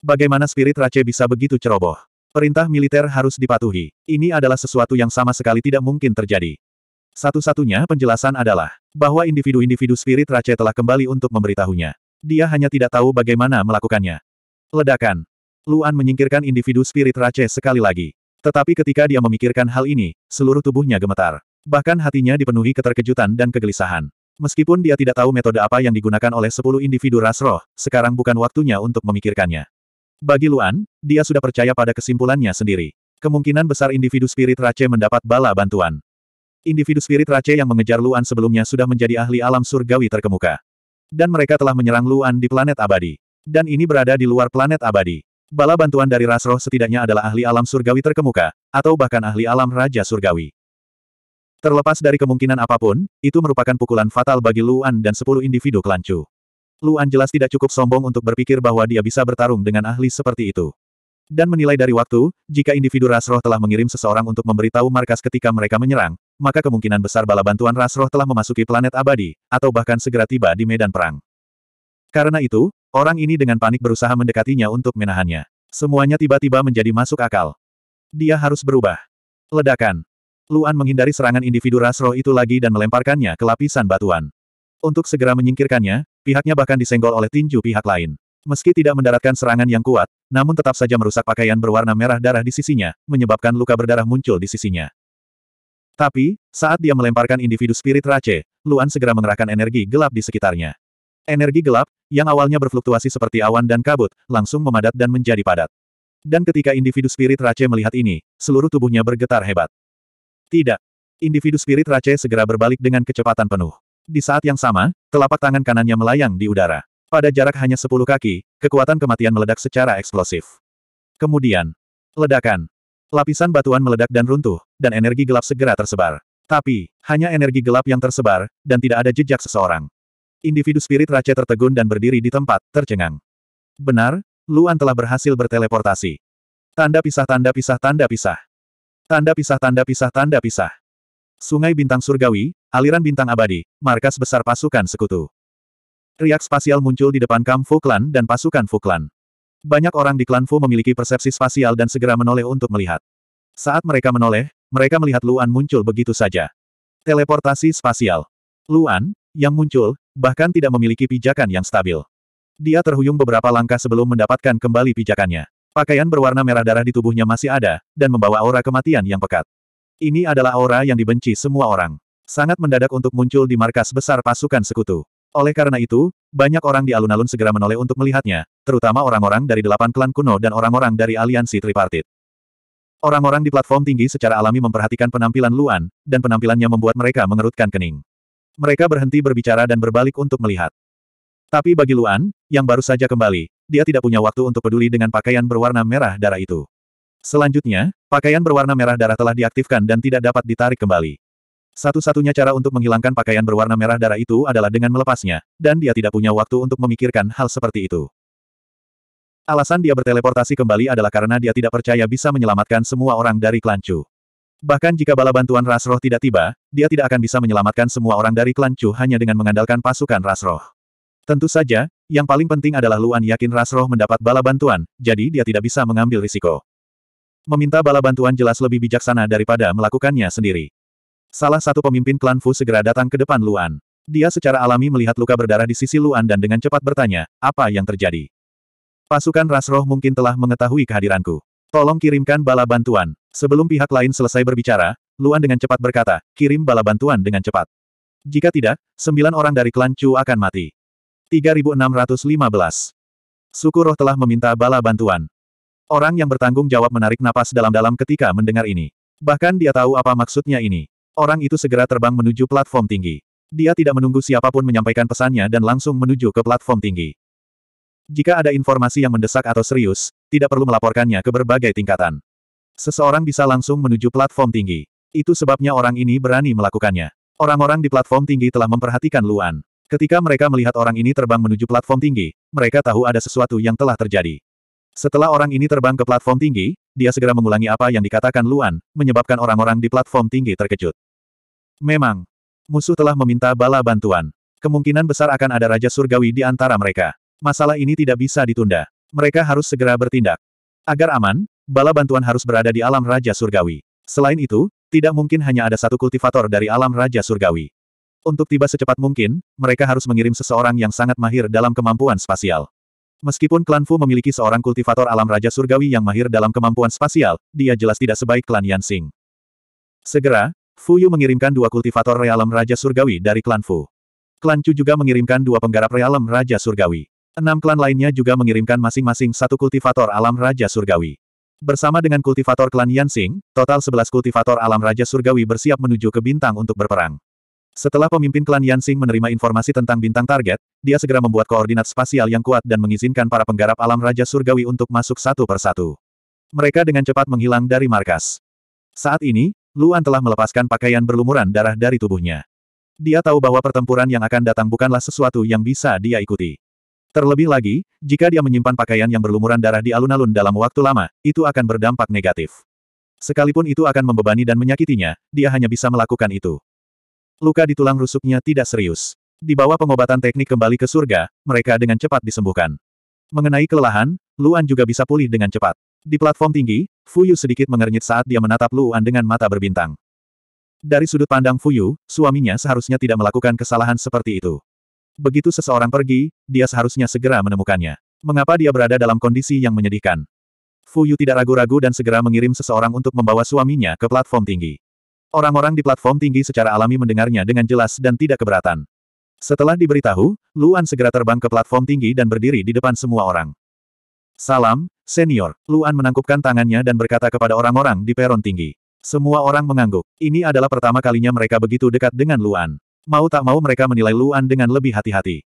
Bagaimana spirit Rache bisa begitu ceroboh? Perintah militer harus dipatuhi. Ini adalah sesuatu yang sama sekali tidak mungkin terjadi. Satu-satunya penjelasan adalah, bahwa individu-individu spirit Rache telah kembali untuk memberitahunya. Dia hanya tidak tahu bagaimana melakukannya. Ledakan. Luan menyingkirkan individu spirit Rache sekali lagi. Tetapi ketika dia memikirkan hal ini, seluruh tubuhnya gemetar. Bahkan hatinya dipenuhi keterkejutan dan kegelisahan. Meskipun dia tidak tahu metode apa yang digunakan oleh sepuluh individu ras roh, sekarang bukan waktunya untuk memikirkannya. Bagi Luan, dia sudah percaya pada kesimpulannya sendiri. Kemungkinan besar individu spirit Rache mendapat bala bantuan. Individu spirit Rache yang mengejar Luan sebelumnya sudah menjadi ahli alam surgawi terkemuka. Dan mereka telah menyerang Luan di planet abadi. Dan ini berada di luar planet abadi. Bala bantuan dari Rasroh setidaknya adalah ahli alam surgawi terkemuka, atau bahkan ahli alam Raja Surgawi. Terlepas dari kemungkinan apapun, itu merupakan pukulan fatal bagi Luan dan sepuluh individu kelancu. Luan jelas tidak cukup sombong untuk berpikir bahwa dia bisa bertarung dengan ahli seperti itu. Dan menilai dari waktu, jika individu Rasroh telah mengirim seseorang untuk memberitahu markas ketika mereka menyerang, maka kemungkinan besar bala bantuan ras telah memasuki planet abadi, atau bahkan segera tiba di medan perang. Karena itu, Orang ini dengan panik berusaha mendekatinya untuk menahannya. Semuanya tiba-tiba menjadi masuk akal. Dia harus berubah. Ledakan. Luan menghindari serangan individu rasro itu lagi dan melemparkannya ke lapisan batuan. Untuk segera menyingkirkannya, pihaknya bahkan disenggol oleh tinju pihak lain. Meski tidak mendaratkan serangan yang kuat, namun tetap saja merusak pakaian berwarna merah darah di sisinya, menyebabkan luka berdarah muncul di sisinya. Tapi, saat dia melemparkan individu spirit race, Luan segera mengerahkan energi gelap di sekitarnya. Energi gelap, yang awalnya berfluktuasi seperti awan dan kabut, langsung memadat dan menjadi padat. Dan ketika individu spirit Rache melihat ini, seluruh tubuhnya bergetar hebat. Tidak. Individu spirit Rache segera berbalik dengan kecepatan penuh. Di saat yang sama, telapak tangan kanannya melayang di udara. Pada jarak hanya 10 kaki, kekuatan kematian meledak secara eksplosif. Kemudian, ledakan. Lapisan batuan meledak dan runtuh, dan energi gelap segera tersebar. Tapi, hanya energi gelap yang tersebar, dan tidak ada jejak seseorang. Individu spirit raja tertegun dan berdiri di tempat, tercengang. Benar, Luan telah berhasil berteleportasi. Tanda pisah tanda pisah tanda pisah. Tanda pisah tanda pisah tanda pisah. Sungai Bintang Surgawi, aliran bintang abadi, markas besar pasukan sekutu. Riak spasial muncul di depan kamp Fu Clan dan pasukan Fu Clan. Banyak orang di klan Fu memiliki persepsi spasial dan segera menoleh untuk melihat. Saat mereka menoleh, mereka melihat Luan muncul begitu saja. Teleportasi spasial. Luan, yang muncul, bahkan tidak memiliki pijakan yang stabil. Dia terhuyung beberapa langkah sebelum mendapatkan kembali pijakannya. Pakaian berwarna merah darah di tubuhnya masih ada, dan membawa aura kematian yang pekat. Ini adalah aura yang dibenci semua orang. Sangat mendadak untuk muncul di markas besar pasukan sekutu. Oleh karena itu, banyak orang di alun-alun segera menoleh untuk melihatnya, terutama orang-orang dari delapan klan kuno dan orang-orang dari aliansi tripartit. Orang-orang di platform tinggi secara alami memperhatikan penampilan Luan, dan penampilannya membuat mereka mengerutkan kening. Mereka berhenti berbicara dan berbalik untuk melihat. Tapi bagi Luan, yang baru saja kembali, dia tidak punya waktu untuk peduli dengan pakaian berwarna merah darah itu. Selanjutnya, pakaian berwarna merah darah telah diaktifkan dan tidak dapat ditarik kembali. Satu-satunya cara untuk menghilangkan pakaian berwarna merah darah itu adalah dengan melepasnya, dan dia tidak punya waktu untuk memikirkan hal seperti itu. Alasan dia berteleportasi kembali adalah karena dia tidak percaya bisa menyelamatkan semua orang dari Klancu. Bahkan jika bala bantuan Rasroh tidak tiba, dia tidak akan bisa menyelamatkan semua orang dari klan Chu hanya dengan mengandalkan pasukan Rasroh. Tentu saja, yang paling penting adalah Luan yakin Rasroh mendapat bala bantuan, jadi dia tidak bisa mengambil risiko. Meminta bala bantuan jelas lebih bijaksana daripada melakukannya sendiri. Salah satu pemimpin klan Fu segera datang ke depan Luan. Dia secara alami melihat luka berdarah di sisi Luan dan dengan cepat bertanya, apa yang terjadi? Pasukan Rasroh mungkin telah mengetahui kehadiranku. Tolong kirimkan bala bantuan. Sebelum pihak lain selesai berbicara, Luan dengan cepat berkata, kirim bala bantuan dengan cepat. Jika tidak, sembilan orang dari klan Chu akan mati. 3615. Suku roh telah meminta bala bantuan. Orang yang bertanggung jawab menarik napas dalam-dalam ketika mendengar ini. Bahkan dia tahu apa maksudnya ini. Orang itu segera terbang menuju platform tinggi. Dia tidak menunggu siapapun menyampaikan pesannya dan langsung menuju ke platform tinggi. Jika ada informasi yang mendesak atau serius, tidak perlu melaporkannya ke berbagai tingkatan. Seseorang bisa langsung menuju platform tinggi. Itu sebabnya orang ini berani melakukannya. Orang-orang di platform tinggi telah memperhatikan Luan. Ketika mereka melihat orang ini terbang menuju platform tinggi, mereka tahu ada sesuatu yang telah terjadi. Setelah orang ini terbang ke platform tinggi, dia segera mengulangi apa yang dikatakan Luan, menyebabkan orang-orang di platform tinggi terkejut. Memang, musuh telah meminta bala bantuan. Kemungkinan besar akan ada Raja Surgawi di antara mereka. Masalah ini tidak bisa ditunda. Mereka harus segera bertindak. Agar aman, bala bantuan harus berada di alam Raja Surgawi. Selain itu, tidak mungkin hanya ada satu kultivator dari alam Raja Surgawi. Untuk tiba secepat mungkin, mereka harus mengirim seseorang yang sangat mahir dalam kemampuan spasial. Meskipun klan Fu memiliki seorang kultivator alam Raja Surgawi yang mahir dalam kemampuan spasial, dia jelas tidak sebaik klan Yansing. Segera, Fu Yu mengirimkan dua kultivator realam Raja Surgawi dari klan Fu. Klan Chu juga mengirimkan dua penggarap realam Raja Surgawi. Enam klan lainnya juga mengirimkan masing-masing satu kultivator alam Raja Surgawi. Bersama dengan kultivator klan Yansing, total 11 kultivator alam Raja Surgawi bersiap menuju ke bintang untuk berperang. Setelah pemimpin klan Yansing menerima informasi tentang bintang target, dia segera membuat koordinat spasial yang kuat dan mengizinkan para penggarap alam Raja Surgawi untuk masuk satu persatu. Mereka dengan cepat menghilang dari markas. Saat ini, Luan telah melepaskan pakaian berlumuran darah dari tubuhnya. Dia tahu bahwa pertempuran yang akan datang bukanlah sesuatu yang bisa dia ikuti. Terlebih lagi, jika dia menyimpan pakaian yang berlumuran darah di alun-alun dalam waktu lama, itu akan berdampak negatif. Sekalipun itu akan membebani dan menyakitinya, dia hanya bisa melakukan itu. Luka di tulang rusuknya tidak serius. Di bawah pengobatan teknik kembali ke surga, mereka dengan cepat disembuhkan. Mengenai kelelahan, Luan juga bisa pulih dengan cepat. Di platform tinggi, Fuyu sedikit mengernyit saat dia menatap Luan dengan mata berbintang. Dari sudut pandang Fuyu, suaminya seharusnya tidak melakukan kesalahan seperti itu. Begitu seseorang pergi, dia seharusnya segera menemukannya. Mengapa dia berada dalam kondisi yang menyedihkan? Fu Yu tidak ragu-ragu dan segera mengirim seseorang untuk membawa suaminya ke platform tinggi. Orang-orang di platform tinggi secara alami mendengarnya dengan jelas dan tidak keberatan. Setelah diberitahu, Luan segera terbang ke platform tinggi dan berdiri di depan semua orang. Salam, senior. Luan menangkupkan tangannya dan berkata kepada orang-orang di peron tinggi. Semua orang mengangguk. Ini adalah pertama kalinya mereka begitu dekat dengan Luan. Mau tak mau mereka menilai Luan dengan lebih hati-hati.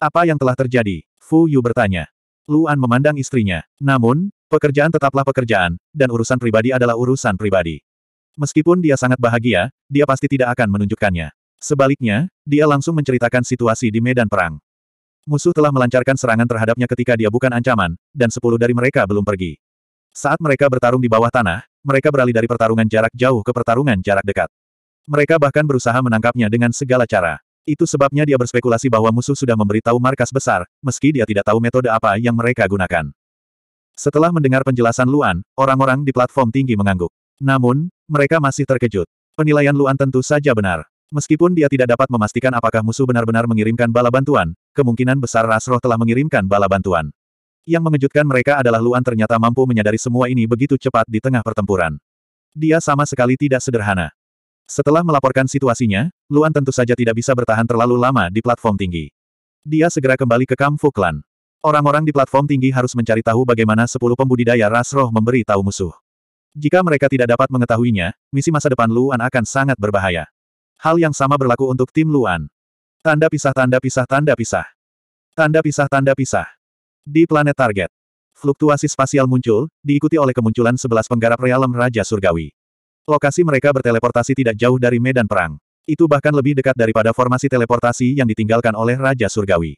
Apa yang telah terjadi? Fu Yu bertanya. Luan memandang istrinya. Namun, pekerjaan tetaplah pekerjaan, dan urusan pribadi adalah urusan pribadi. Meskipun dia sangat bahagia, dia pasti tidak akan menunjukkannya. Sebaliknya, dia langsung menceritakan situasi di medan perang. Musuh telah melancarkan serangan terhadapnya ketika dia bukan ancaman, dan sepuluh dari mereka belum pergi. Saat mereka bertarung di bawah tanah, mereka beralih dari pertarungan jarak jauh ke pertarungan jarak dekat. Mereka bahkan berusaha menangkapnya dengan segala cara. Itu sebabnya dia berspekulasi bahwa musuh sudah memberitahu markas besar, meski dia tidak tahu metode apa yang mereka gunakan. Setelah mendengar penjelasan Luan, orang-orang di platform tinggi mengangguk. Namun, mereka masih terkejut. Penilaian Luan tentu saja benar. Meskipun dia tidak dapat memastikan apakah musuh benar-benar mengirimkan bala bantuan, kemungkinan besar Rasroh telah mengirimkan bala bantuan. Yang mengejutkan mereka adalah Luan ternyata mampu menyadari semua ini begitu cepat di tengah pertempuran. Dia sama sekali tidak sederhana. Setelah melaporkan situasinya, Luan tentu saja tidak bisa bertahan terlalu lama di platform tinggi. Dia segera kembali ke Kamfu Klan. Orang-orang di platform tinggi harus mencari tahu bagaimana sepuluh pembudidaya ras roh memberi tahu musuh. Jika mereka tidak dapat mengetahuinya, misi masa depan Luan akan sangat berbahaya. Hal yang sama berlaku untuk tim Luan. Tanda pisah tanda pisah tanda pisah. Tanda pisah tanda pisah. Di planet target. Fluktuasi spasial muncul, diikuti oleh kemunculan sebelas penggarap realem Raja Surgawi. Lokasi mereka berteleportasi tidak jauh dari medan perang. Itu bahkan lebih dekat daripada formasi teleportasi yang ditinggalkan oleh Raja Surgawi.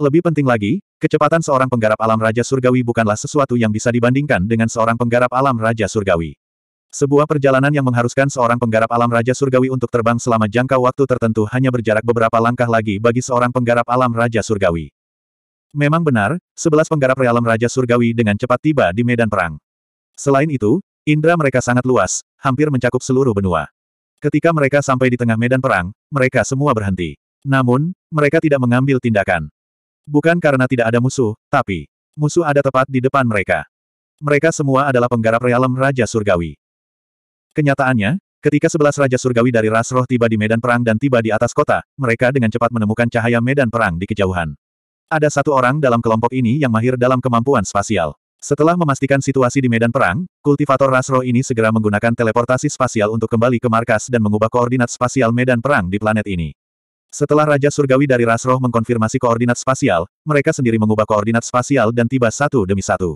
Lebih penting lagi, kecepatan seorang penggarap alam Raja Surgawi bukanlah sesuatu yang bisa dibandingkan dengan seorang penggarap alam Raja Surgawi. Sebuah perjalanan yang mengharuskan seorang penggarap alam Raja Surgawi untuk terbang selama jangka waktu tertentu hanya berjarak beberapa langkah lagi bagi seorang penggarap alam Raja Surgawi. Memang benar, sebelas penggarap realem Raja Surgawi dengan cepat tiba di medan perang. Selain itu, Indra mereka sangat luas, hampir mencakup seluruh benua. Ketika mereka sampai di tengah medan perang, mereka semua berhenti. Namun, mereka tidak mengambil tindakan. Bukan karena tidak ada musuh, tapi musuh ada tepat di depan mereka. Mereka semua adalah penggarap realem Raja Surgawi. Kenyataannya, ketika sebelas Raja Surgawi dari ras roh tiba di medan perang dan tiba di atas kota, mereka dengan cepat menemukan cahaya medan perang di kejauhan. Ada satu orang dalam kelompok ini yang mahir dalam kemampuan spasial. Setelah memastikan situasi di medan perang, kultivator Rasro ini segera menggunakan teleportasi spasial untuk kembali ke markas dan mengubah koordinat spasial medan perang di planet ini. Setelah Raja Surgawi dari Rasroh mengkonfirmasi koordinat spasial, mereka sendiri mengubah koordinat spasial dan tiba satu demi satu.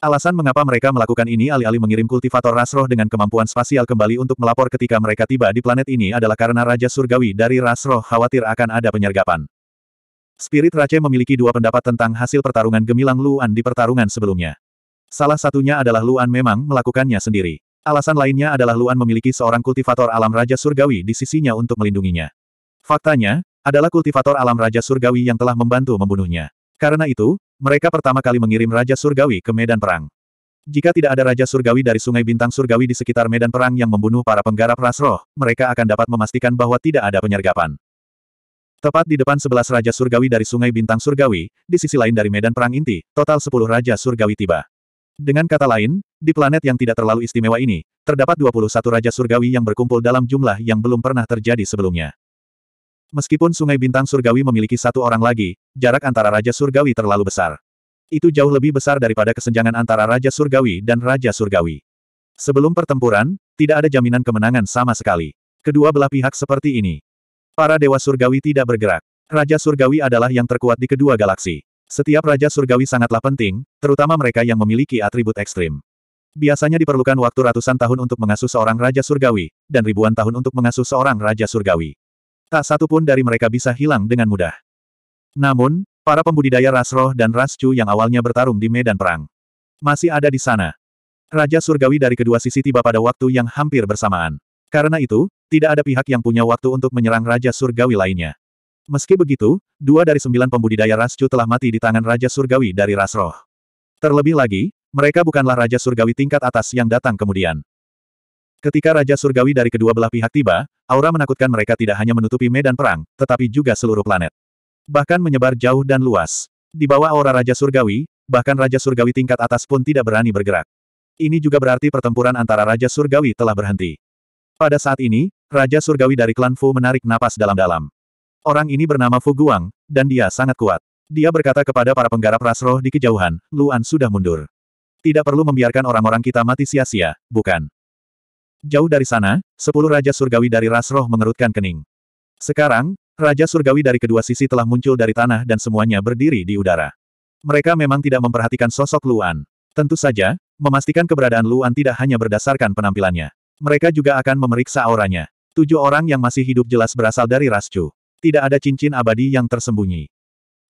Alasan mengapa mereka melakukan ini alih-alih mengirim kultivator Rasroh dengan kemampuan spasial kembali untuk melapor ketika mereka tiba di planet ini adalah karena Raja Surgawi dari Rasroh khawatir akan ada penyergapan. Spirit Rache memiliki dua pendapat tentang hasil pertarungan gemilang Luan di pertarungan sebelumnya. Salah satunya adalah Luan memang melakukannya sendiri. Alasan lainnya adalah Luan memiliki seorang kultivator alam Raja Surgawi di sisinya untuk melindunginya. Faktanya, adalah kultivator alam Raja Surgawi yang telah membantu membunuhnya. Karena itu, mereka pertama kali mengirim Raja Surgawi ke medan perang. Jika tidak ada Raja Surgawi dari Sungai Bintang Surgawi di sekitar medan perang yang membunuh para penggarap Rasroh, mereka akan dapat memastikan bahwa tidak ada penyergapan. Tepat di depan sebelas Raja Surgawi dari Sungai Bintang Surgawi, di sisi lain dari medan perang inti, total sepuluh Raja Surgawi tiba. Dengan kata lain, di planet yang tidak terlalu istimewa ini, terdapat 21 Raja Surgawi yang berkumpul dalam jumlah yang belum pernah terjadi sebelumnya. Meskipun Sungai Bintang Surgawi memiliki satu orang lagi, jarak antara Raja Surgawi terlalu besar. Itu jauh lebih besar daripada kesenjangan antara Raja Surgawi dan Raja Surgawi. Sebelum pertempuran, tidak ada jaminan kemenangan sama sekali. Kedua belah pihak seperti ini. Para dewa surgawi tidak bergerak. Raja surgawi adalah yang terkuat di kedua galaksi. Setiap raja surgawi sangatlah penting, terutama mereka yang memiliki atribut ekstrim. Biasanya diperlukan waktu ratusan tahun untuk mengasuh seorang raja surgawi, dan ribuan tahun untuk mengasuh seorang raja surgawi. Tak satu pun dari mereka bisa hilang dengan mudah. Namun, para pembudidaya ras roh dan ras cu yang awalnya bertarung di medan perang masih ada di sana. Raja surgawi dari kedua sisi tiba pada waktu yang hampir bersamaan. Karena itu, tidak ada pihak yang punya waktu untuk menyerang Raja Surgawi lainnya. Meski begitu, dua dari sembilan pembudidaya ras telah mati di tangan Raja Surgawi dari Rasroh. Terlebih lagi, mereka bukanlah Raja Surgawi tingkat atas yang datang kemudian. Ketika Raja Surgawi dari kedua belah pihak tiba, aura menakutkan mereka tidak hanya menutupi medan perang, tetapi juga seluruh planet. Bahkan menyebar jauh dan luas. Di bawah aura Raja Surgawi, bahkan Raja Surgawi tingkat atas pun tidak berani bergerak. Ini juga berarti pertempuran antara Raja Surgawi telah berhenti. Pada saat ini, Raja Surgawi dari klan Fu menarik napas dalam-dalam. Orang ini bernama Fu Guang, dan dia sangat kuat. Dia berkata kepada para penggarap Ras Roh di kejauhan, Luan sudah mundur. Tidak perlu membiarkan orang-orang kita mati sia-sia, bukan? Jauh dari sana, sepuluh Raja Surgawi dari Ras Roh mengerutkan kening. Sekarang, Raja Surgawi dari kedua sisi telah muncul dari tanah dan semuanya berdiri di udara. Mereka memang tidak memperhatikan sosok Luan. Tentu saja, memastikan keberadaan Luan tidak hanya berdasarkan penampilannya. Mereka juga akan memeriksa auranya. Tujuh orang yang masih hidup jelas berasal dari Rascu. Tidak ada cincin abadi yang tersembunyi.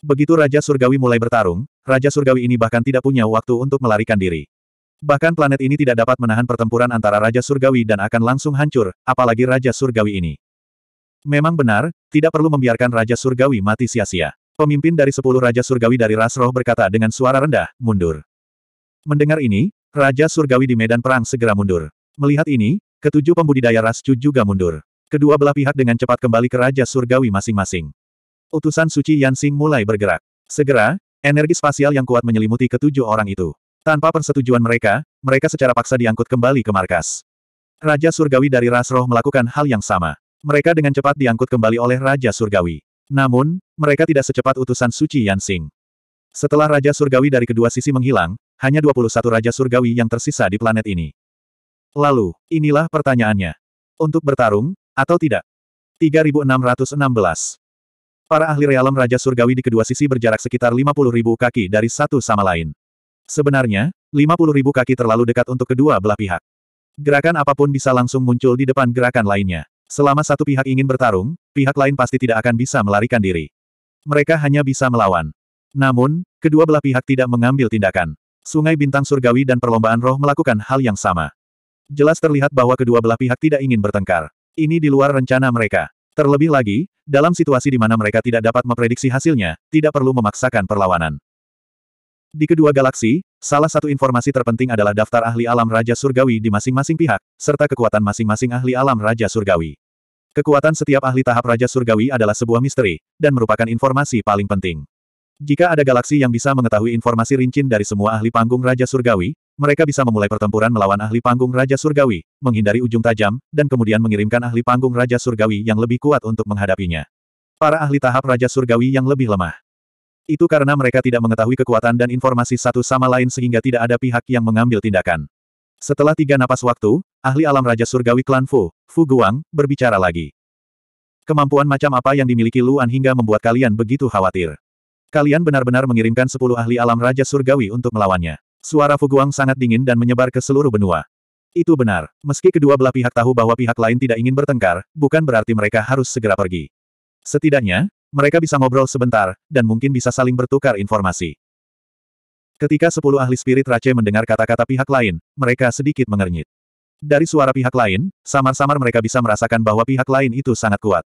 Begitu Raja Surgawi mulai bertarung, Raja Surgawi ini bahkan tidak punya waktu untuk melarikan diri. Bahkan planet ini tidak dapat menahan pertempuran antara Raja Surgawi dan akan langsung hancur, apalagi Raja Surgawi ini. Memang benar, tidak perlu membiarkan Raja Surgawi mati sia-sia. Pemimpin dari sepuluh Raja Surgawi dari Rasroh berkata dengan suara rendah, mundur. Mendengar ini, Raja Surgawi di medan perang segera mundur. Melihat ini, ketujuh pembudidaya ras Chu juga mundur. Kedua belah pihak dengan cepat kembali ke Raja Surgawi masing-masing. Utusan suci Yansing mulai bergerak. Segera, energi spasial yang kuat menyelimuti ketujuh orang itu. Tanpa persetujuan mereka, mereka secara paksa diangkut kembali ke markas. Raja Surgawi dari ras roh melakukan hal yang sama. Mereka dengan cepat diangkut kembali oleh Raja Surgawi. Namun, mereka tidak secepat utusan suci Yansing. Setelah Raja Surgawi dari kedua sisi menghilang, hanya 21 Raja Surgawi yang tersisa di planet ini. Lalu, inilah pertanyaannya. Untuk bertarung, atau tidak? 3616. Para ahli realem Raja Surgawi di kedua sisi berjarak sekitar 50.000 kaki dari satu sama lain. Sebenarnya, 50.000 kaki terlalu dekat untuk kedua belah pihak. Gerakan apapun bisa langsung muncul di depan gerakan lainnya. Selama satu pihak ingin bertarung, pihak lain pasti tidak akan bisa melarikan diri. Mereka hanya bisa melawan. Namun, kedua belah pihak tidak mengambil tindakan. Sungai Bintang Surgawi dan Perlombaan Roh melakukan hal yang sama jelas terlihat bahwa kedua belah pihak tidak ingin bertengkar. Ini di luar rencana mereka. Terlebih lagi, dalam situasi di mana mereka tidak dapat memprediksi hasilnya, tidak perlu memaksakan perlawanan. Di kedua galaksi, salah satu informasi terpenting adalah daftar ahli alam Raja Surgawi di masing-masing pihak, serta kekuatan masing-masing ahli alam Raja Surgawi. Kekuatan setiap ahli tahap Raja Surgawi adalah sebuah misteri, dan merupakan informasi paling penting. Jika ada galaksi yang bisa mengetahui informasi rincin dari semua ahli panggung Raja Surgawi, mereka bisa memulai pertempuran melawan ahli panggung Raja Surgawi, menghindari ujung tajam, dan kemudian mengirimkan ahli panggung Raja Surgawi yang lebih kuat untuk menghadapinya. Para ahli tahap Raja Surgawi yang lebih lemah. Itu karena mereka tidak mengetahui kekuatan dan informasi satu sama lain sehingga tidak ada pihak yang mengambil tindakan. Setelah tiga napas waktu, ahli alam Raja Surgawi klan Fu, Fu Guang, berbicara lagi. Kemampuan macam apa yang dimiliki Luan hingga membuat kalian begitu khawatir? Kalian benar-benar mengirimkan sepuluh ahli alam Raja Surgawi untuk melawannya. Suara Fuguang sangat dingin dan menyebar ke seluruh benua. Itu benar. Meski kedua belah pihak tahu bahwa pihak lain tidak ingin bertengkar, bukan berarti mereka harus segera pergi. Setidaknya, mereka bisa ngobrol sebentar, dan mungkin bisa saling bertukar informasi. Ketika sepuluh ahli spirit Rache mendengar kata-kata pihak lain, mereka sedikit mengernyit. Dari suara pihak lain, samar-samar mereka bisa merasakan bahwa pihak lain itu sangat kuat.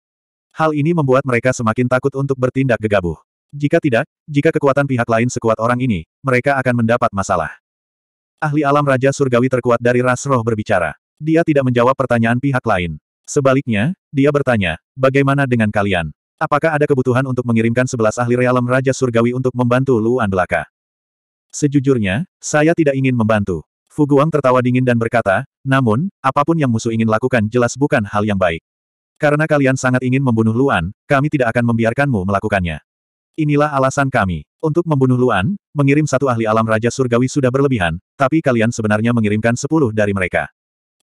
Hal ini membuat mereka semakin takut untuk bertindak gegabah. Jika tidak, jika kekuatan pihak lain sekuat orang ini, mereka akan mendapat masalah. Ahli alam Raja Surgawi terkuat dari ras roh berbicara. Dia tidak menjawab pertanyaan pihak lain. Sebaliknya, dia bertanya, bagaimana dengan kalian? Apakah ada kebutuhan untuk mengirimkan sebelas ahli realem Raja Surgawi untuk membantu Luan Belaka? Sejujurnya, saya tidak ingin membantu. Fuguang tertawa dingin dan berkata, namun, apapun yang musuh ingin lakukan jelas bukan hal yang baik. Karena kalian sangat ingin membunuh Luan, kami tidak akan membiarkanmu melakukannya. Inilah alasan kami. Untuk membunuh Luan, mengirim satu ahli alam Raja Surgawi sudah berlebihan, tapi kalian sebenarnya mengirimkan sepuluh dari mereka.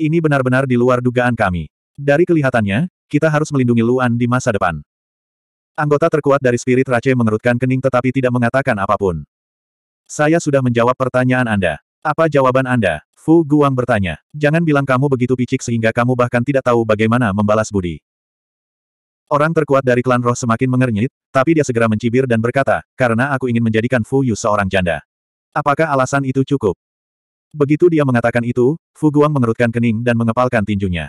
Ini benar-benar di luar dugaan kami. Dari kelihatannya, kita harus melindungi Luan di masa depan. Anggota terkuat dari Spirit Rache mengerutkan kening tetapi tidak mengatakan apapun. Saya sudah menjawab pertanyaan Anda. Apa jawaban Anda? Fu Guang bertanya. Jangan bilang kamu begitu picik sehingga kamu bahkan tidak tahu bagaimana membalas budi. Orang terkuat dari klan roh semakin mengernyit, tapi dia segera mencibir dan berkata, karena aku ingin menjadikan Fu Yu seorang janda. Apakah alasan itu cukup? Begitu dia mengatakan itu, Fu Guang mengerutkan kening dan mengepalkan tinjunya.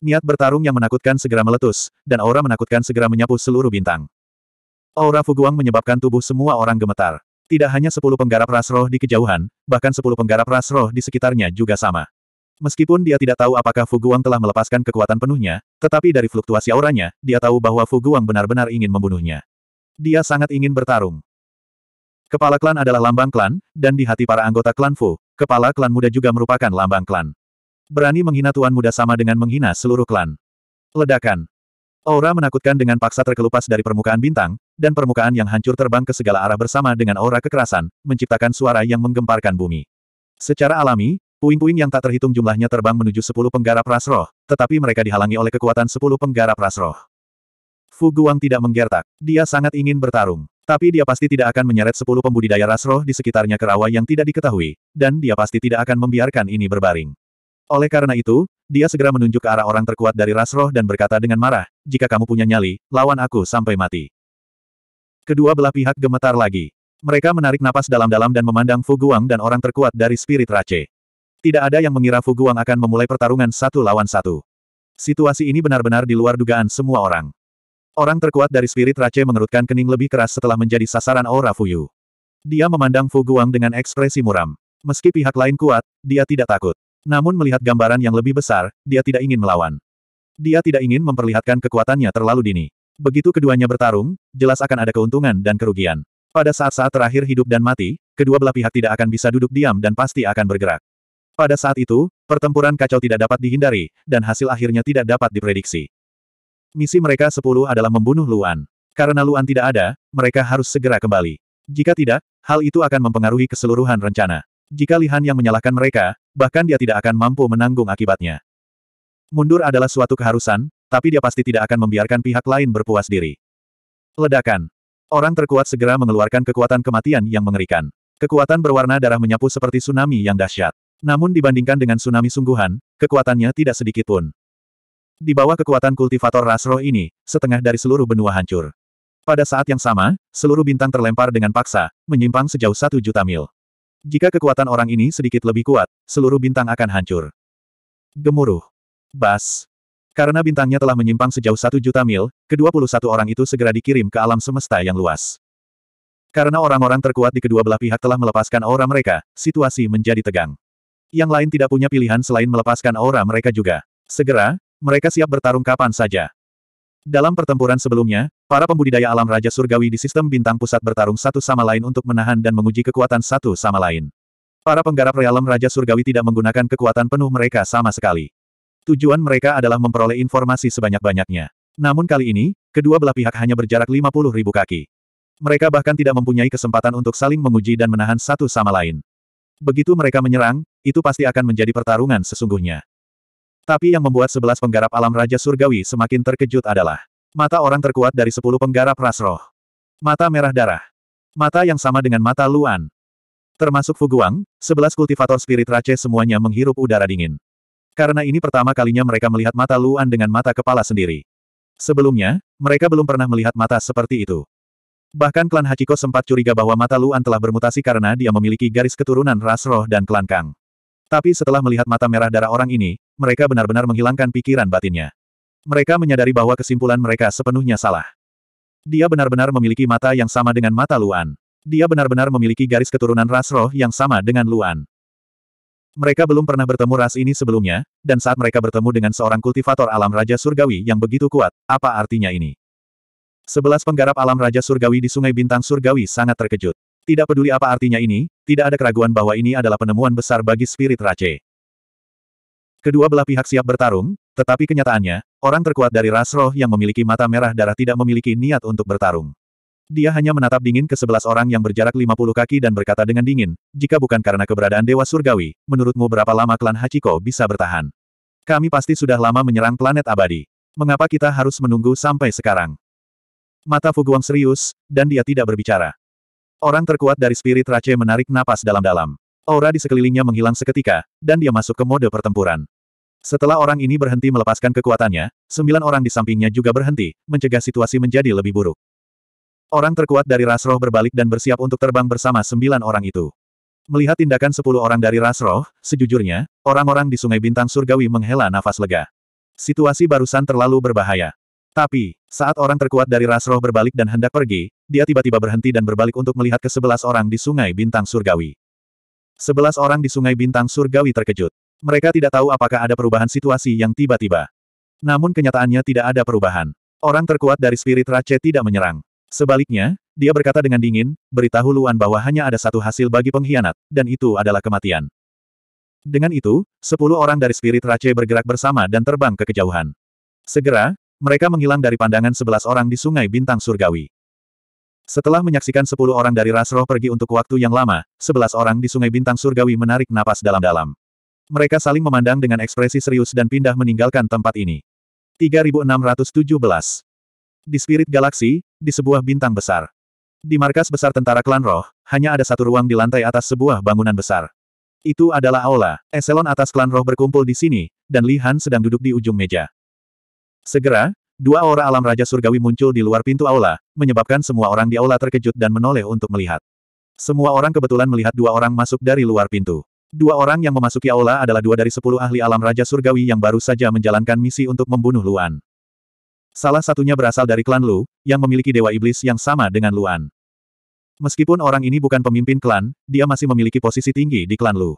Niat bertarung yang menakutkan segera meletus, dan aura menakutkan segera menyapu seluruh bintang. Aura Fu Guang menyebabkan tubuh semua orang gemetar. Tidak hanya sepuluh penggarap ras roh di kejauhan, bahkan sepuluh penggarap ras roh di sekitarnya juga sama. Meskipun dia tidak tahu apakah Fu Guang telah melepaskan kekuatan penuhnya, tetapi dari fluktuasi auranya, dia tahu bahwa Fu Guang benar-benar ingin membunuhnya. Dia sangat ingin bertarung. Kepala klan adalah lambang klan, dan di hati para anggota klan Fu, kepala klan muda juga merupakan lambang klan. Berani menghina tuan muda sama dengan menghina seluruh klan. Ledakan. Aura menakutkan dengan paksa terkelupas dari permukaan bintang, dan permukaan yang hancur terbang ke segala arah bersama dengan aura kekerasan, menciptakan suara yang menggemparkan bumi. Secara alami, Puing-puing yang tak terhitung jumlahnya terbang menuju sepuluh penggarap rasroh, tetapi mereka dihalangi oleh kekuatan sepuluh penggarap rasroh. Fu Guang tidak menggertak. Dia sangat ingin bertarung. Tapi dia pasti tidak akan menyeret sepuluh pembudidaya rasroh di sekitarnya ke rawa yang tidak diketahui, dan dia pasti tidak akan membiarkan ini berbaring. Oleh karena itu, dia segera menunjuk ke arah orang terkuat dari Rasroh dan berkata dengan marah, jika kamu punya nyali, lawan aku sampai mati. Kedua belah pihak gemetar lagi. Mereka menarik napas dalam-dalam dan memandang Fu Guang dan orang terkuat dari Spirit Race. Tidak ada yang mengira Fu Guang akan memulai pertarungan satu lawan satu. Situasi ini benar-benar di luar dugaan semua orang. Orang terkuat dari spirit Rache mengerutkan kening lebih keras setelah menjadi sasaran aura Fuyu. Dia memandang Fu Guang dengan ekspresi muram. Meski pihak lain kuat, dia tidak takut. Namun melihat gambaran yang lebih besar, dia tidak ingin melawan. Dia tidak ingin memperlihatkan kekuatannya terlalu dini. Begitu keduanya bertarung, jelas akan ada keuntungan dan kerugian. Pada saat-saat terakhir hidup dan mati, kedua belah pihak tidak akan bisa duduk diam dan pasti akan bergerak. Pada saat itu, pertempuran kacau tidak dapat dihindari, dan hasil akhirnya tidak dapat diprediksi. Misi mereka sepuluh adalah membunuh Luan. Karena Luan tidak ada, mereka harus segera kembali. Jika tidak, hal itu akan mempengaruhi keseluruhan rencana. Jika Lihan yang menyalahkan mereka, bahkan dia tidak akan mampu menanggung akibatnya. Mundur adalah suatu keharusan, tapi dia pasti tidak akan membiarkan pihak lain berpuas diri. Ledakan. Orang terkuat segera mengeluarkan kekuatan kematian yang mengerikan. Kekuatan berwarna darah menyapu seperti tsunami yang dahsyat. Namun dibandingkan dengan tsunami sungguhan, kekuatannya tidak sedikit pun. Di bawah kekuatan kultivator rasro ini, setengah dari seluruh benua hancur. Pada saat yang sama, seluruh bintang terlempar dengan paksa, menyimpang sejauh satu juta mil. Jika kekuatan orang ini sedikit lebih kuat, seluruh bintang akan hancur. Gemuruh. Bas. Karena bintangnya telah menyimpang sejauh satu juta mil, ke-21 orang itu segera dikirim ke alam semesta yang luas. Karena orang-orang terkuat di kedua belah pihak telah melepaskan aura mereka, situasi menjadi tegang. Yang lain tidak punya pilihan selain melepaskan aura mereka juga. Segera, mereka siap bertarung kapan saja. Dalam pertempuran sebelumnya, para pembudidaya alam Raja Surgawi di sistem bintang pusat bertarung satu sama lain untuk menahan dan menguji kekuatan satu sama lain. Para penggarap realem Raja Surgawi tidak menggunakan kekuatan penuh mereka sama sekali. Tujuan mereka adalah memperoleh informasi sebanyak-banyaknya. Namun kali ini, kedua belah pihak hanya berjarak 50 ribu kaki. Mereka bahkan tidak mempunyai kesempatan untuk saling menguji dan menahan satu sama lain. Begitu mereka menyerang, itu pasti akan menjadi pertarungan sesungguhnya. Tapi yang membuat sebelas penggarap alam Raja Surgawi semakin terkejut adalah mata orang terkuat dari sepuluh penggarap rasroh, Mata merah darah. Mata yang sama dengan mata Luan. Termasuk Fuguang, sebelas kultivator spirit raja semuanya menghirup udara dingin. Karena ini pertama kalinya mereka melihat mata Luan dengan mata kepala sendiri. Sebelumnya, mereka belum pernah melihat mata seperti itu. Bahkan klan Hachiko sempat curiga bahwa mata Luan telah bermutasi karena dia memiliki garis keturunan rasroh dan klan Kang. Tapi setelah melihat mata merah darah orang ini, mereka benar-benar menghilangkan pikiran batinnya. Mereka menyadari bahwa kesimpulan mereka sepenuhnya salah. Dia benar-benar memiliki mata yang sama dengan mata Luan. Dia benar-benar memiliki garis keturunan ras roh yang sama dengan Luan. Mereka belum pernah bertemu ras ini sebelumnya, dan saat mereka bertemu dengan seorang kultivator alam Raja Surgawi yang begitu kuat, apa artinya ini? Sebelas penggarap alam Raja Surgawi di Sungai Bintang Surgawi sangat terkejut. Tidak peduli apa artinya ini, tidak ada keraguan bahwa ini adalah penemuan besar bagi spirit Rache. Kedua belah pihak siap bertarung, tetapi kenyataannya, orang terkuat dari ras roh yang memiliki mata merah darah tidak memiliki niat untuk bertarung. Dia hanya menatap dingin ke sebelas orang yang berjarak 50 kaki dan berkata dengan dingin, jika bukan karena keberadaan Dewa Surgawi, menurutmu berapa lama klan Hachiko bisa bertahan? Kami pasti sudah lama menyerang planet abadi. Mengapa kita harus menunggu sampai sekarang? Mata Fuguang serius, dan dia tidak berbicara. Orang terkuat dari spirit Rache menarik napas dalam-dalam. Aura di sekelilingnya menghilang seketika, dan dia masuk ke mode pertempuran. Setelah orang ini berhenti melepaskan kekuatannya, sembilan orang di sampingnya juga berhenti, mencegah situasi menjadi lebih buruk. Orang terkuat dari Rasroh berbalik dan bersiap untuk terbang bersama sembilan orang itu. Melihat tindakan sepuluh orang dari Rasroh, sejujurnya, orang-orang di Sungai Bintang Surgawi menghela nafas lega. Situasi barusan terlalu berbahaya. Tapi, saat orang terkuat dari ras roh berbalik dan hendak pergi, dia tiba-tiba berhenti dan berbalik untuk melihat ke sebelas orang di Sungai Bintang Surgawi. Sebelas orang di Sungai Bintang Surgawi terkejut. Mereka tidak tahu apakah ada perubahan situasi yang tiba-tiba. Namun kenyataannya tidak ada perubahan. Orang terkuat dari spirit Rache tidak menyerang. Sebaliknya, dia berkata dengan dingin, beritahu Luan bahwa hanya ada satu hasil bagi pengkhianat, dan itu adalah kematian. Dengan itu, sepuluh orang dari spirit Rache bergerak bersama dan terbang ke kejauhan. Segera, mereka menghilang dari pandangan sebelas orang di Sungai Bintang Surgawi. Setelah menyaksikan sepuluh orang dari ras roh pergi untuk waktu yang lama, sebelas orang di Sungai Bintang Surgawi menarik napas dalam-dalam. Mereka saling memandang dengan ekspresi serius dan pindah meninggalkan tempat ini. 3617 Di Spirit Galaxy, di sebuah bintang besar. Di markas besar tentara klan roh, hanya ada satu ruang di lantai atas sebuah bangunan besar. Itu adalah aula. Eselon atas klan roh berkumpul di sini, dan Li Han sedang duduk di ujung meja. Segera, dua aura alam Raja Surgawi muncul di luar pintu aula, menyebabkan semua orang di aula terkejut dan menoleh untuk melihat. Semua orang kebetulan melihat dua orang masuk dari luar pintu. Dua orang yang memasuki aula adalah dua dari sepuluh ahli alam Raja Surgawi yang baru saja menjalankan misi untuk membunuh Luan. Salah satunya berasal dari klan Lu, yang memiliki Dewa Iblis yang sama dengan Luan. Meskipun orang ini bukan pemimpin klan, dia masih memiliki posisi tinggi di klan Lu.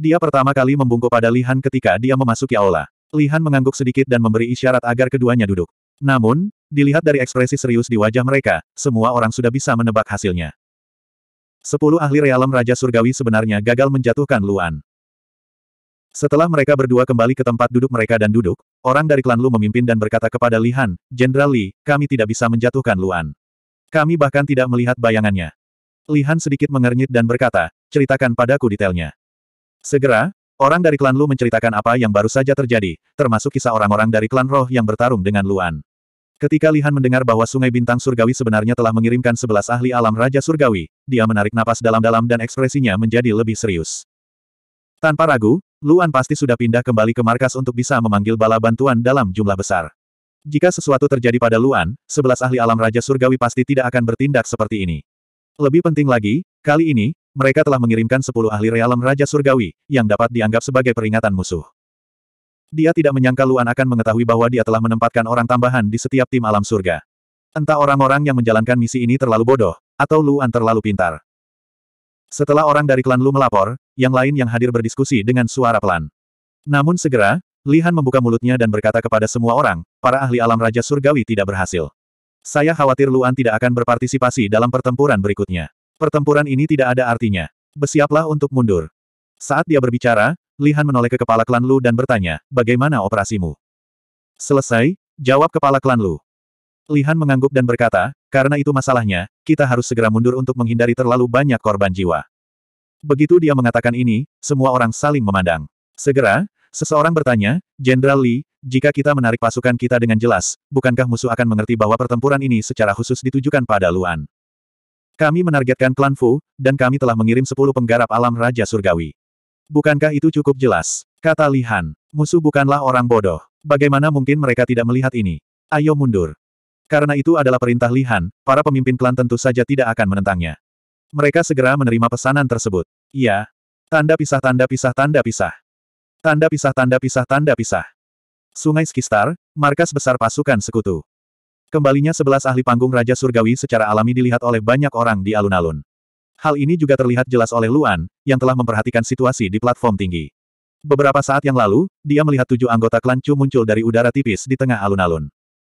Dia pertama kali membungkuk pada Lihan ketika dia memasuki aula. Lihan mengangguk sedikit dan memberi isyarat agar keduanya duduk. Namun, dilihat dari ekspresi serius di wajah mereka, semua orang sudah bisa menebak hasilnya. Sepuluh ahli realem Raja Surgawi sebenarnya gagal menjatuhkan Luan. Setelah mereka berdua kembali ke tempat duduk mereka dan duduk, orang dari klan Lu memimpin dan berkata kepada Lihan, Jenderal Li, kami tidak bisa menjatuhkan Luan. Kami bahkan tidak melihat bayangannya. Lihan sedikit mengernyit dan berkata, ceritakan padaku detailnya. Segera, Orang dari klan Lu menceritakan apa yang baru saja terjadi, termasuk kisah orang-orang dari klan roh yang bertarung dengan Luan. Ketika Lihan mendengar bahwa Sungai Bintang Surgawi sebenarnya telah mengirimkan sebelas ahli alam Raja Surgawi, dia menarik napas dalam-dalam dan ekspresinya menjadi lebih serius. Tanpa ragu, Luan pasti sudah pindah kembali ke markas untuk bisa memanggil bala bantuan dalam jumlah besar. Jika sesuatu terjadi pada Luan, sebelas ahli alam Raja Surgawi pasti tidak akan bertindak seperti ini. Lebih penting lagi, kali ini, mereka telah mengirimkan sepuluh ahli realem Raja Surgawi, yang dapat dianggap sebagai peringatan musuh. Dia tidak menyangka Luan akan mengetahui bahwa dia telah menempatkan orang tambahan di setiap tim alam surga. Entah orang-orang yang menjalankan misi ini terlalu bodoh, atau Luan terlalu pintar. Setelah orang dari klan Lu melapor, yang lain yang hadir berdiskusi dengan suara pelan. Namun segera, Lihan membuka mulutnya dan berkata kepada semua orang, para ahli alam Raja Surgawi tidak berhasil. Saya khawatir Luan tidak akan berpartisipasi dalam pertempuran berikutnya. Pertempuran ini tidak ada artinya. Bersiaplah untuk mundur. Saat dia berbicara, Lihan menoleh ke kepala klan Lu dan bertanya, bagaimana operasimu? Selesai, jawab kepala klan Lu. Lihan mengangguk dan berkata, karena itu masalahnya, kita harus segera mundur untuk menghindari terlalu banyak korban jiwa. Begitu dia mengatakan ini, semua orang saling memandang. Segera, seseorang bertanya, Jenderal Li, jika kita menarik pasukan kita dengan jelas, bukankah musuh akan mengerti bahwa pertempuran ini secara khusus ditujukan pada Luan? Kami menargetkan klan Fu, dan kami telah mengirim sepuluh penggarap alam Raja Surgawi. Bukankah itu cukup jelas? Kata Li Han. Musuh bukanlah orang bodoh. Bagaimana mungkin mereka tidak melihat ini? Ayo mundur. Karena itu adalah perintah Li Han, para pemimpin klan tentu saja tidak akan menentangnya. Mereka segera menerima pesanan tersebut. Iya. Tanda pisah tanda pisah tanda pisah. Tanda pisah tanda pisah tanda pisah. Sungai Skistar, markas besar pasukan sekutu. Kembalinya sebelas ahli panggung Raja Surgawi secara alami dilihat oleh banyak orang di alun-alun. Hal ini juga terlihat jelas oleh Luan, yang telah memperhatikan situasi di platform tinggi. Beberapa saat yang lalu, dia melihat tujuh anggota klan Chu muncul dari udara tipis di tengah alun-alun.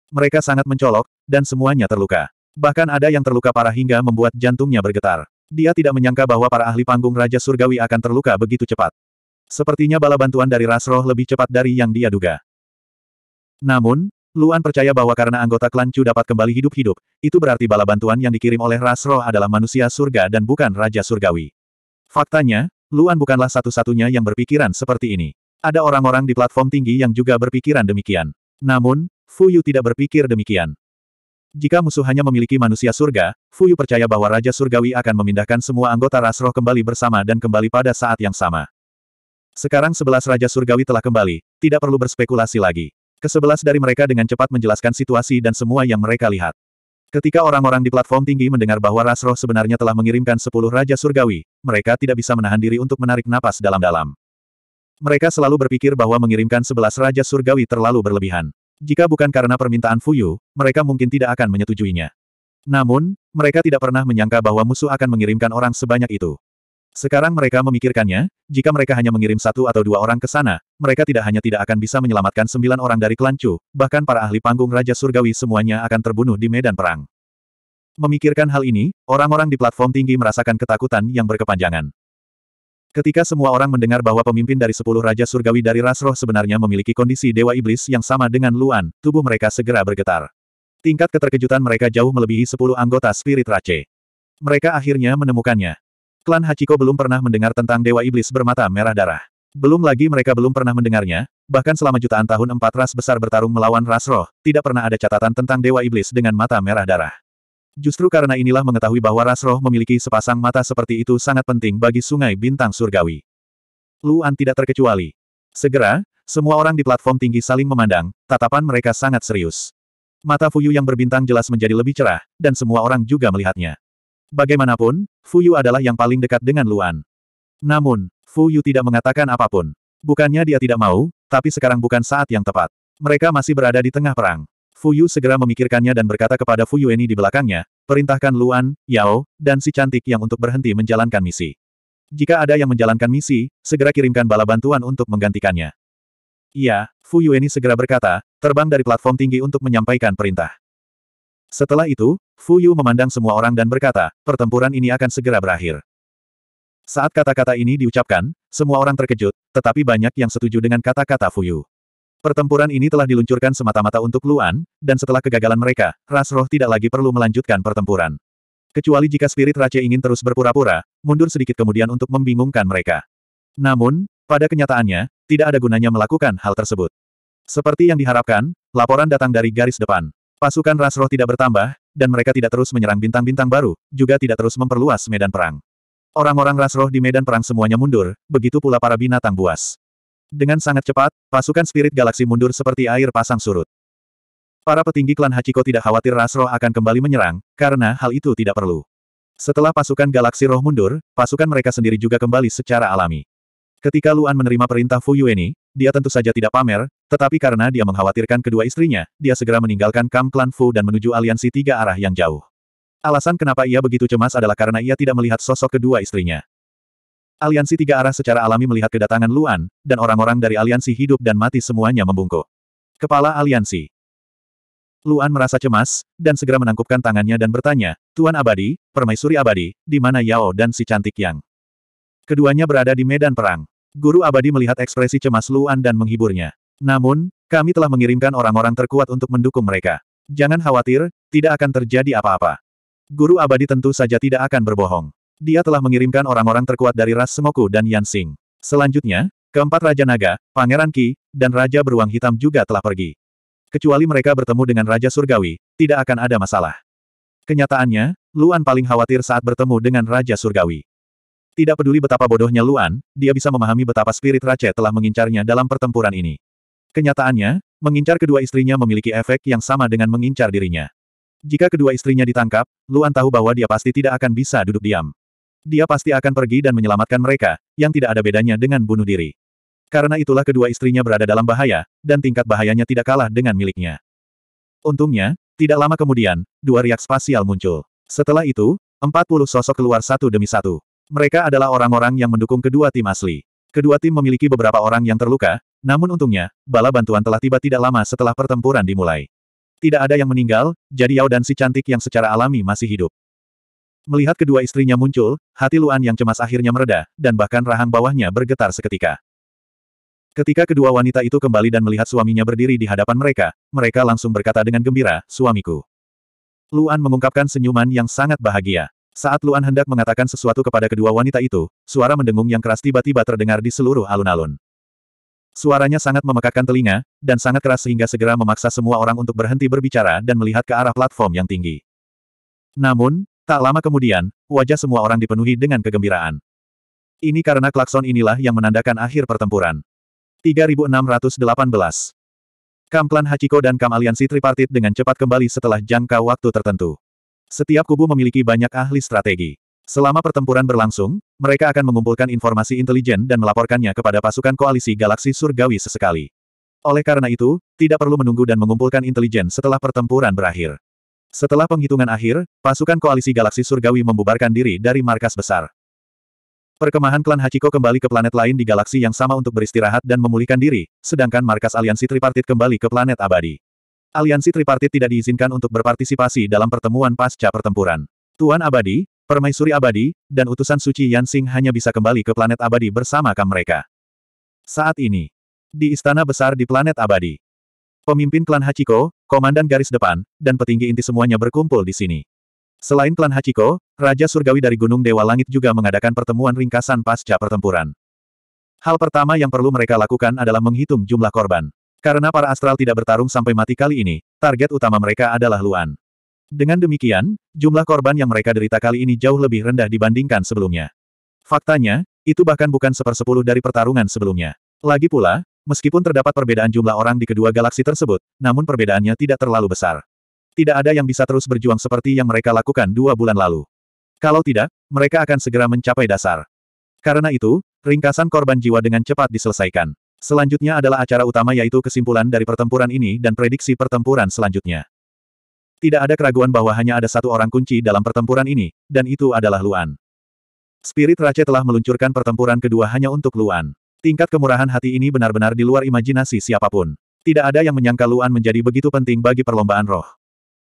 Mereka sangat mencolok, dan semuanya terluka. Bahkan ada yang terluka parah hingga membuat jantungnya bergetar. Dia tidak menyangka bahwa para ahli panggung Raja Surgawi akan terluka begitu cepat. Sepertinya bala bantuan dari Rasroh lebih cepat dari yang dia duga. Namun, Luan percaya bahwa karena anggota klan Chu dapat kembali hidup-hidup, itu berarti bala bantuan yang dikirim oleh ras roh adalah manusia surga dan bukan raja surgawi. Faktanya, Luan bukanlah satu-satunya yang berpikiran seperti ini. Ada orang-orang di platform tinggi yang juga berpikiran demikian. Namun, Fu Yu tidak berpikir demikian. Jika musuh hanya memiliki manusia surga, Fu Yu percaya bahwa Raja Surgawi akan memindahkan semua anggota ras roh kembali bersama dan kembali pada saat yang sama. Sekarang sebelas Raja Surgawi telah kembali, tidak perlu berspekulasi lagi. Kesebelas dari mereka dengan cepat menjelaskan situasi dan semua yang mereka lihat. Ketika orang-orang di platform tinggi mendengar bahwa Rasroh sebenarnya telah mengirimkan sepuluh Raja Surgawi, mereka tidak bisa menahan diri untuk menarik napas dalam-dalam. Mereka selalu berpikir bahwa mengirimkan sebelas Raja Surgawi terlalu berlebihan. Jika bukan karena permintaan Fuyu, mereka mungkin tidak akan menyetujuinya. Namun, mereka tidak pernah menyangka bahwa musuh akan mengirimkan orang sebanyak itu. Sekarang mereka memikirkannya, jika mereka hanya mengirim satu atau dua orang ke sana, mereka tidak hanya tidak akan bisa menyelamatkan sembilan orang dari klan bahkan para ahli panggung Raja Surgawi semuanya akan terbunuh di medan perang. Memikirkan hal ini, orang-orang di platform tinggi merasakan ketakutan yang berkepanjangan. Ketika semua orang mendengar bahwa pemimpin dari sepuluh Raja Surgawi dari Rasroh sebenarnya memiliki kondisi Dewa Iblis yang sama dengan Luan, tubuh mereka segera bergetar. Tingkat keterkejutan mereka jauh melebihi sepuluh anggota Spirit Race. Mereka akhirnya menemukannya. Klan Hachiko belum pernah mendengar tentang Dewa Iblis bermata merah darah. Belum lagi mereka belum pernah mendengarnya, bahkan selama jutaan tahun empat ras besar bertarung melawan ras roh, tidak pernah ada catatan tentang Dewa Iblis dengan mata merah darah. Justru karena inilah mengetahui bahwa ras roh memiliki sepasang mata seperti itu sangat penting bagi sungai bintang surgawi. Luan tidak terkecuali. Segera, semua orang di platform tinggi saling memandang, tatapan mereka sangat serius. Mata Fuyu yang berbintang jelas menjadi lebih cerah, dan semua orang juga melihatnya. Bagaimanapun, Fu Yu adalah yang paling dekat dengan Luan. Namun, Fu Yu tidak mengatakan apapun. Bukannya dia tidak mau, tapi sekarang bukan saat yang tepat. Mereka masih berada di tengah perang. Fu Yu segera memikirkannya dan berkata kepada Fuyu Eni di belakangnya, perintahkan Luan, Yao, dan si cantik yang untuk berhenti menjalankan misi. Jika ada yang menjalankan misi, segera kirimkan bala bantuan untuk menggantikannya. Iya, Fu Yueni segera berkata, terbang dari platform tinggi untuk menyampaikan perintah. Setelah itu, Fu Yu memandang semua orang dan berkata, pertempuran ini akan segera berakhir. Saat kata-kata ini diucapkan, semua orang terkejut, tetapi banyak yang setuju dengan kata-kata Fu Yu. Pertempuran ini telah diluncurkan semata-mata untuk Luan, dan setelah kegagalan mereka, ras roh tidak lagi perlu melanjutkan pertempuran. Kecuali jika spirit Rache ingin terus berpura-pura, mundur sedikit kemudian untuk membingungkan mereka. Namun, pada kenyataannya, tidak ada gunanya melakukan hal tersebut. Seperti yang diharapkan, laporan datang dari garis depan. Pasukan Rasroh tidak bertambah, dan mereka tidak terus menyerang bintang-bintang baru, juga tidak terus memperluas medan perang. Orang-orang Rasroh di medan perang semuanya mundur, begitu pula para binatang buas. Dengan sangat cepat, pasukan spirit galaksi mundur seperti air pasang surut. Para petinggi klan Hachiko tidak khawatir Rasroh akan kembali menyerang, karena hal itu tidak perlu. Setelah pasukan galaksi roh mundur, pasukan mereka sendiri juga kembali secara alami. Ketika Luan menerima perintah Fuyueni, dia tentu saja tidak pamer, tetapi karena dia mengkhawatirkan kedua istrinya, dia segera meninggalkan Kam Klan Fu dan menuju aliansi tiga arah yang jauh. Alasan kenapa ia begitu cemas adalah karena ia tidak melihat sosok kedua istrinya. Aliansi tiga arah secara alami melihat kedatangan Luan, dan orang-orang dari aliansi hidup dan mati semuanya membungkuk. Kepala aliansi, Luan merasa cemas, dan segera menangkupkan tangannya dan bertanya, Tuan Abadi, Permaisuri Abadi, di mana Yao dan si cantik Yang? Keduanya berada di medan perang. Guru abadi melihat ekspresi cemas Luan dan menghiburnya. Namun, kami telah mengirimkan orang-orang terkuat untuk mendukung mereka. Jangan khawatir, tidak akan terjadi apa-apa. Guru abadi tentu saja tidak akan berbohong. Dia telah mengirimkan orang-orang terkuat dari ras Semoku dan Yansing. Selanjutnya, keempat Raja Naga, Pangeran Ki, dan Raja Beruang Hitam juga telah pergi. Kecuali mereka bertemu dengan Raja Surgawi, tidak akan ada masalah. Kenyataannya, Luan paling khawatir saat bertemu dengan Raja Surgawi. Tidak peduli betapa bodohnya Luan, dia bisa memahami betapa spirit Rache telah mengincarnya dalam pertempuran ini. Kenyataannya, mengincar kedua istrinya memiliki efek yang sama dengan mengincar dirinya. Jika kedua istrinya ditangkap, Luan tahu bahwa dia pasti tidak akan bisa duduk diam. Dia pasti akan pergi dan menyelamatkan mereka, yang tidak ada bedanya dengan bunuh diri. Karena itulah kedua istrinya berada dalam bahaya, dan tingkat bahayanya tidak kalah dengan miliknya. Untungnya, tidak lama kemudian, dua riak spasial muncul. Setelah itu, 40 sosok keluar satu demi satu. Mereka adalah orang-orang yang mendukung kedua tim asli. Kedua tim memiliki beberapa orang yang terluka, namun untungnya, bala bantuan telah tiba tidak lama setelah pertempuran dimulai. Tidak ada yang meninggal, jadi Yao dan si cantik yang secara alami masih hidup. Melihat kedua istrinya muncul, hati Luan yang cemas akhirnya mereda, dan bahkan rahang bawahnya bergetar seketika. Ketika kedua wanita itu kembali dan melihat suaminya berdiri di hadapan mereka, mereka langsung berkata dengan gembira, suamiku. Luan mengungkapkan senyuman yang sangat bahagia. Saat Luan hendak mengatakan sesuatu kepada kedua wanita itu, suara mendengung yang keras tiba-tiba terdengar di seluruh alun-alun. Suaranya sangat memekakkan telinga, dan sangat keras sehingga segera memaksa semua orang untuk berhenti berbicara dan melihat ke arah platform yang tinggi. Namun, tak lama kemudian, wajah semua orang dipenuhi dengan kegembiraan. Ini karena klakson inilah yang menandakan akhir pertempuran. 3618 Kamplan Hachiko dan Kam Aliansi Tripartit dengan cepat kembali setelah jangka waktu tertentu. Setiap kubu memiliki banyak ahli strategi. Selama pertempuran berlangsung, mereka akan mengumpulkan informasi intelijen dan melaporkannya kepada pasukan koalisi galaksi surgawi sesekali. Oleh karena itu, tidak perlu menunggu dan mengumpulkan intelijen setelah pertempuran berakhir. Setelah penghitungan akhir, pasukan koalisi galaksi surgawi membubarkan diri dari markas besar. Perkemahan klan Hachiko kembali ke planet lain di galaksi yang sama untuk beristirahat dan memulihkan diri, sedangkan markas aliansi tripartit kembali ke planet abadi. Aliansi tripartit tidak diizinkan untuk berpartisipasi dalam pertemuan pasca pertempuran. Tuan Abadi, Permaisuri Abadi, dan utusan suci Yansing hanya bisa kembali ke planet Abadi bersama kam mereka. Saat ini, di istana besar di planet Abadi, pemimpin klan Hachiko, komandan garis depan, dan petinggi inti semuanya berkumpul di sini. Selain klan Hachiko, Raja Surgawi dari Gunung Dewa Langit juga mengadakan pertemuan ringkasan pasca pertempuran. Hal pertama yang perlu mereka lakukan adalah menghitung jumlah korban. Karena para astral tidak bertarung sampai mati kali ini, target utama mereka adalah Luan. Dengan demikian, jumlah korban yang mereka derita kali ini jauh lebih rendah dibandingkan sebelumnya. Faktanya, itu bahkan bukan sepersepuluh dari pertarungan sebelumnya. Lagi pula, meskipun terdapat perbedaan jumlah orang di kedua galaksi tersebut, namun perbedaannya tidak terlalu besar. Tidak ada yang bisa terus berjuang seperti yang mereka lakukan dua bulan lalu. Kalau tidak, mereka akan segera mencapai dasar. Karena itu, ringkasan korban jiwa dengan cepat diselesaikan. Selanjutnya adalah acara utama yaitu kesimpulan dari pertempuran ini dan prediksi pertempuran selanjutnya. Tidak ada keraguan bahwa hanya ada satu orang kunci dalam pertempuran ini, dan itu adalah Luan. Spirit Rache telah meluncurkan pertempuran kedua hanya untuk Luan. Tingkat kemurahan hati ini benar-benar di luar imajinasi siapapun. Tidak ada yang menyangka Luan menjadi begitu penting bagi perlombaan roh.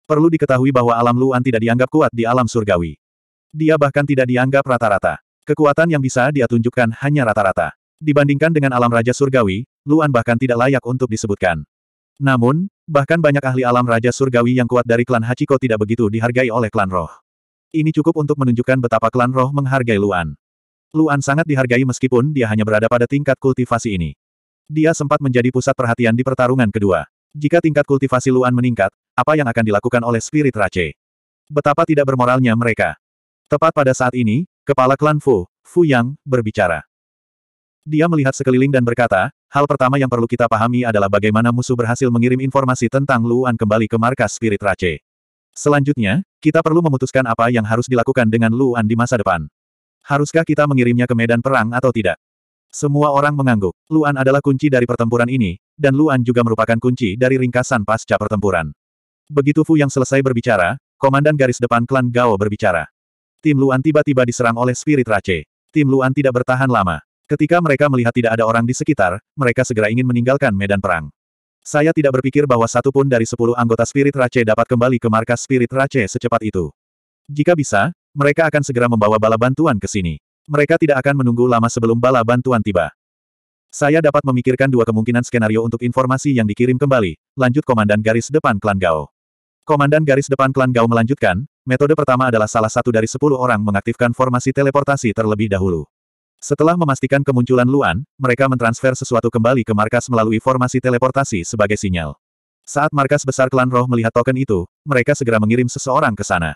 Perlu diketahui bahwa alam Luan tidak dianggap kuat di alam surgawi. Dia bahkan tidak dianggap rata-rata. Kekuatan yang bisa dia tunjukkan hanya rata-rata. Dibandingkan dengan alam raja surgawi, Luan bahkan tidak layak untuk disebutkan. Namun, bahkan banyak ahli alam raja surgawi yang kuat dari klan Hachiko tidak begitu dihargai oleh klan roh. Ini cukup untuk menunjukkan betapa klan roh menghargai Luan. Luan sangat dihargai meskipun dia hanya berada pada tingkat kultivasi ini. Dia sempat menjadi pusat perhatian di pertarungan kedua. Jika tingkat kultivasi Luan meningkat, apa yang akan dilakukan oleh spirit Rache? Betapa tidak bermoralnya mereka. Tepat pada saat ini, kepala klan Fu, Fu Yang, berbicara. Dia melihat sekeliling dan berkata, hal pertama yang perlu kita pahami adalah bagaimana musuh berhasil mengirim informasi tentang Luan kembali ke markas Spirit Rache. Selanjutnya, kita perlu memutuskan apa yang harus dilakukan dengan Luan di masa depan. Haruskah kita mengirimnya ke medan perang atau tidak? Semua orang mengangguk. Luan adalah kunci dari pertempuran ini, dan Luan juga merupakan kunci dari ringkasan pasca pertempuran. Begitu Fu yang selesai berbicara, komandan garis depan klan Gao berbicara. Tim Luan tiba-tiba diserang oleh Spirit Rache. Tim Luan tidak bertahan lama. Ketika mereka melihat tidak ada orang di sekitar, mereka segera ingin meninggalkan medan perang. Saya tidak berpikir bahwa satu pun dari sepuluh anggota Spirit Race dapat kembali ke markas Spirit Race secepat itu. Jika bisa, mereka akan segera membawa bala bantuan ke sini. Mereka tidak akan menunggu lama sebelum bala bantuan tiba. Saya dapat memikirkan dua kemungkinan skenario untuk informasi yang dikirim kembali, lanjut Komandan Garis Depan Klan Gao. Komandan Garis Depan Klan Gao melanjutkan, metode pertama adalah salah satu dari sepuluh orang mengaktifkan formasi teleportasi terlebih dahulu. Setelah memastikan kemunculan Luan, mereka mentransfer sesuatu kembali ke markas melalui formasi teleportasi sebagai sinyal. Saat markas besar klan roh melihat token itu, mereka segera mengirim seseorang ke sana.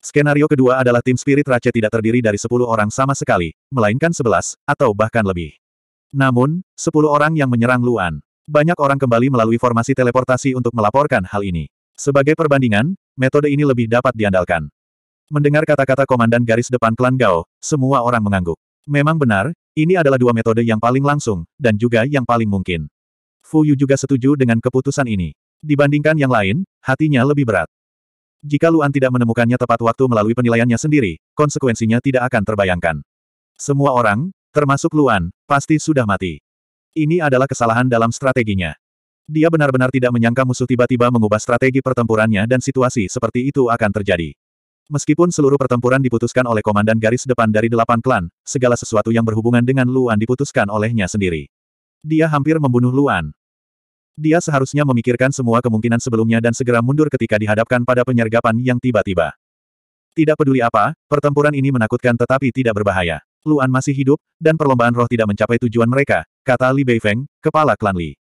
Skenario kedua adalah tim spirit Raja tidak terdiri dari 10 orang sama sekali, melainkan 11, atau bahkan lebih. Namun, 10 orang yang menyerang Luan. Banyak orang kembali melalui formasi teleportasi untuk melaporkan hal ini. Sebagai perbandingan, metode ini lebih dapat diandalkan. Mendengar kata-kata komandan garis depan klan Gao, semua orang mengangguk. Memang benar, ini adalah dua metode yang paling langsung, dan juga yang paling mungkin. Fu Yu juga setuju dengan keputusan ini. Dibandingkan yang lain, hatinya lebih berat. Jika Luan tidak menemukannya tepat waktu melalui penilaiannya sendiri, konsekuensinya tidak akan terbayangkan. Semua orang, termasuk Luan, pasti sudah mati. Ini adalah kesalahan dalam strateginya. Dia benar-benar tidak menyangka musuh tiba-tiba mengubah strategi pertempurannya dan situasi seperti itu akan terjadi. Meskipun seluruh pertempuran diputuskan oleh komandan garis depan dari delapan klan, segala sesuatu yang berhubungan dengan Luan diputuskan olehnya sendiri. Dia hampir membunuh Luan. Dia seharusnya memikirkan semua kemungkinan sebelumnya dan segera mundur ketika dihadapkan pada penyergapan yang tiba-tiba. Tidak peduli apa, pertempuran ini menakutkan tetapi tidak berbahaya. Luan masih hidup, dan perlombaan roh tidak mencapai tujuan mereka, kata Li Beifeng, kepala klan Li.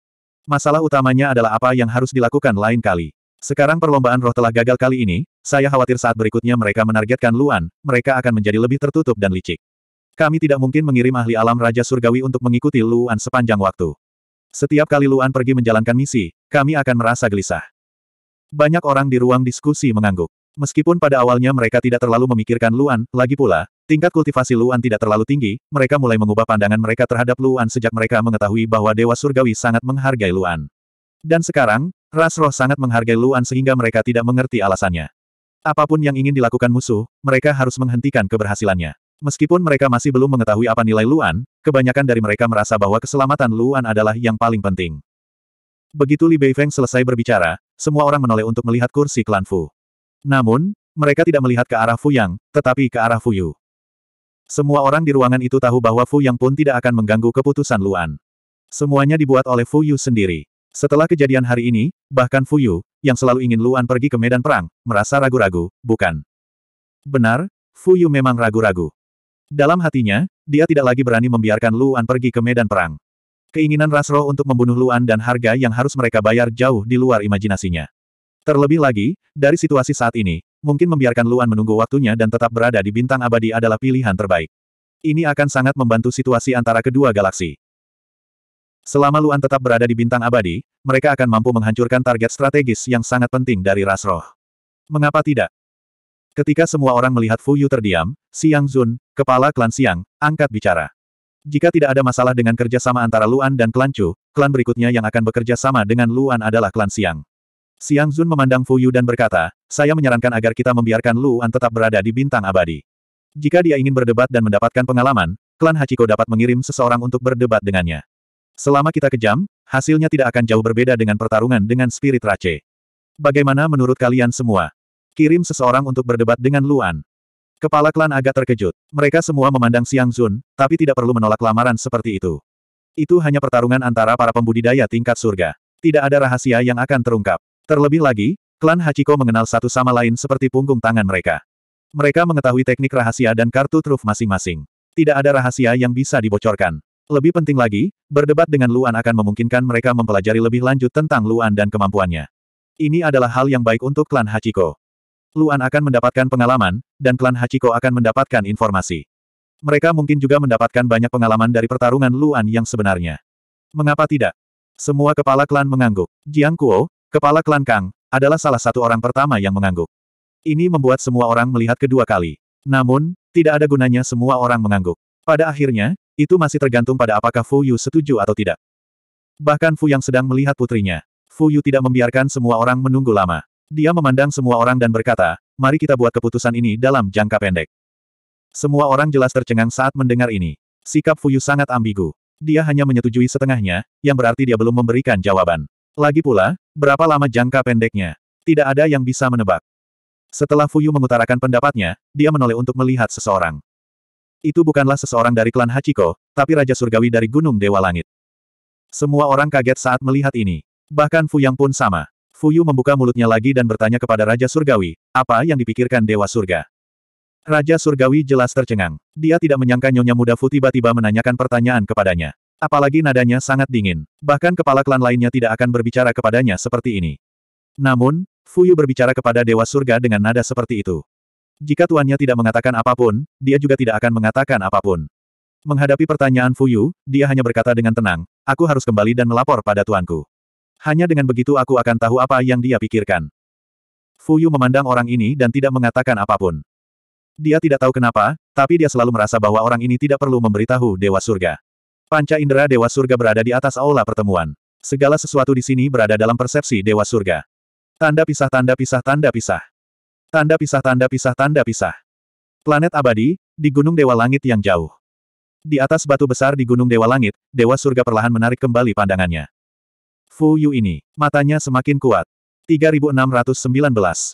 Masalah utamanya adalah apa yang harus dilakukan lain kali. Sekarang perlombaan roh telah gagal kali ini, saya khawatir saat berikutnya mereka menargetkan Luan, mereka akan menjadi lebih tertutup dan licik. Kami tidak mungkin mengirim ahli alam Raja Surgawi untuk mengikuti Luan sepanjang waktu. Setiap kali Luan pergi menjalankan misi, kami akan merasa gelisah. Banyak orang di ruang diskusi mengangguk. Meskipun pada awalnya mereka tidak terlalu memikirkan Luan, lagi pula, tingkat kultivasi Luan tidak terlalu tinggi, mereka mulai mengubah pandangan mereka terhadap Luan sejak mereka mengetahui bahwa Dewa Surgawi sangat menghargai Luan. Dan sekarang, Rasroh sangat menghargai Luan sehingga mereka tidak mengerti alasannya. Apapun yang ingin dilakukan musuh, mereka harus menghentikan keberhasilannya. Meskipun mereka masih belum mengetahui apa nilai Luan, kebanyakan dari mereka merasa bahwa keselamatan Luan adalah yang paling penting. Begitu Li Beifeng selesai berbicara, semua orang menoleh untuk melihat kursi klan Fu. Namun, mereka tidak melihat ke arah Fu Yang, tetapi ke arah Fu Yu. Semua orang di ruangan itu tahu bahwa Fu Yang pun tidak akan mengganggu keputusan Luan. Semuanya dibuat oleh Fu Yu sendiri. Setelah kejadian hari ini, bahkan Fu Yu, yang selalu ingin Luan pergi ke medan perang, merasa ragu-ragu, bukan? Benar, Fu Yu memang ragu-ragu. Dalam hatinya, dia tidak lagi berani membiarkan Luan pergi ke medan perang. Keinginan Rasro untuk membunuh Luan dan harga yang harus mereka bayar jauh di luar imajinasinya. Terlebih lagi, dari situasi saat ini, mungkin membiarkan Luan menunggu waktunya dan tetap berada di bintang abadi adalah pilihan terbaik. Ini akan sangat membantu situasi antara kedua galaksi. Selama Luan tetap berada di bintang abadi, mereka akan mampu menghancurkan target strategis yang sangat penting dari ras roh. Mengapa tidak? Ketika semua orang melihat Fu Yu terdiam, Siang Zun, kepala klan Siang, angkat bicara. Jika tidak ada masalah dengan kerjasama antara Luan dan klan Chu, klan berikutnya yang akan bekerja sama dengan Luan adalah klan Siang. Siang Zun memandang Fu Yu dan berkata, saya menyarankan agar kita membiarkan Luan tetap berada di bintang abadi. Jika dia ingin berdebat dan mendapatkan pengalaman, klan Hachiko dapat mengirim seseorang untuk berdebat dengannya. Selama kita kejam, hasilnya tidak akan jauh berbeda dengan pertarungan dengan spirit race. Bagaimana menurut kalian semua? Kirim seseorang untuk berdebat dengan Luan. Kepala klan agak terkejut. Mereka semua memandang Siang Zun, tapi tidak perlu menolak lamaran seperti itu. Itu hanya pertarungan antara para pembudidaya tingkat surga. Tidak ada rahasia yang akan terungkap. Terlebih lagi, klan Hachiko mengenal satu sama lain seperti punggung tangan mereka. Mereka mengetahui teknik rahasia dan kartu truf masing-masing. Tidak ada rahasia yang bisa dibocorkan. Lebih penting lagi, berdebat dengan Luan akan memungkinkan mereka mempelajari lebih lanjut tentang Luan dan kemampuannya. Ini adalah hal yang baik untuk klan Hachiko. Luan akan mendapatkan pengalaman, dan klan Hachiko akan mendapatkan informasi. Mereka mungkin juga mendapatkan banyak pengalaman dari pertarungan Luan yang sebenarnya. Mengapa tidak? Semua kepala klan mengangguk. Jiang Kuo, kepala klan Kang, adalah salah satu orang pertama yang mengangguk. Ini membuat semua orang melihat kedua kali. Namun, tidak ada gunanya semua orang mengangguk. Pada akhirnya, itu masih tergantung pada apakah Fu Yu setuju atau tidak. Bahkan Fu yang sedang melihat putrinya. Fu Yu tidak membiarkan semua orang menunggu lama. Dia memandang semua orang dan berkata, mari kita buat keputusan ini dalam jangka pendek. Semua orang jelas tercengang saat mendengar ini. Sikap Fu Yu sangat ambigu. Dia hanya menyetujui setengahnya, yang berarti dia belum memberikan jawaban. Lagi pula, berapa lama jangka pendeknya? Tidak ada yang bisa menebak. Setelah Fuyu mengutarakan pendapatnya, dia menoleh untuk melihat seseorang. Itu bukanlah seseorang dari klan Hachiko, tapi Raja Surgawi dari Gunung Dewa Langit. Semua orang kaget saat melihat ini. Bahkan Fuyang pun sama. Fuyu membuka mulutnya lagi dan bertanya kepada Raja Surgawi, apa yang dipikirkan Dewa Surga? Raja Surgawi jelas tercengang. Dia tidak menyangka Nyonya Muda Fu tiba-tiba menanyakan pertanyaan kepadanya. Apalagi nadanya sangat dingin. Bahkan kepala klan lainnya tidak akan berbicara kepadanya seperti ini. Namun, Fuyu berbicara kepada Dewa Surga dengan nada seperti itu. Jika tuannya tidak mengatakan apapun, dia juga tidak akan mengatakan apapun. Menghadapi pertanyaan Fuyu, dia hanya berkata dengan tenang, aku harus kembali dan melapor pada tuanku. Hanya dengan begitu aku akan tahu apa yang dia pikirkan. Fuyu memandang orang ini dan tidak mengatakan apapun. Dia tidak tahu kenapa, tapi dia selalu merasa bahwa orang ini tidak perlu memberitahu Dewa Surga. Panca indera Dewa Surga berada di atas aula pertemuan. Segala sesuatu di sini berada dalam persepsi Dewa Surga. Tanda pisah tanda pisah tanda pisah. Tanda pisah tanda pisah tanda pisah. Planet abadi, di Gunung Dewa Langit yang jauh. Di atas batu besar di Gunung Dewa Langit, Dewa Surga perlahan menarik kembali pandangannya. Fu Yu ini, matanya semakin kuat. 3619.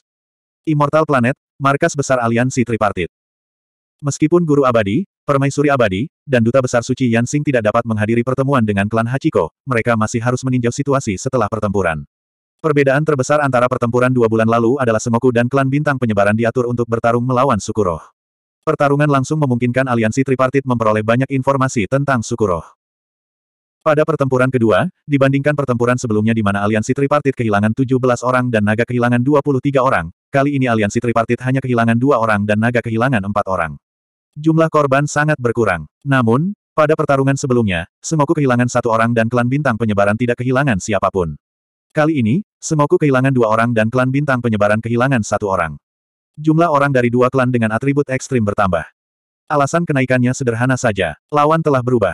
Immortal Planet, markas besar aliansi tripartit. Meskipun guru abadi, permaisuri abadi, dan duta besar suci Yansing tidak dapat menghadiri pertemuan dengan klan Hachiko, mereka masih harus meninjau situasi setelah pertempuran. Perbedaan terbesar antara pertempuran dua bulan lalu adalah Semoku dan klan bintang penyebaran diatur untuk bertarung melawan Sukuroh. Pertarungan langsung memungkinkan aliansi tripartit memperoleh banyak informasi tentang Sukuroh. Pada pertempuran kedua, dibandingkan pertempuran sebelumnya di mana aliansi tripartit kehilangan 17 orang dan naga kehilangan 23 orang, kali ini aliansi tripartit hanya kehilangan dua orang dan naga kehilangan empat orang. Jumlah korban sangat berkurang. Namun, pada pertarungan sebelumnya, Semoku kehilangan satu orang dan klan bintang penyebaran tidak kehilangan siapapun. Kali ini, Semoku kehilangan dua orang dan klan bintang penyebaran kehilangan satu orang. Jumlah orang dari dua klan dengan atribut ekstrim bertambah. Alasan kenaikannya sederhana saja, lawan telah berubah.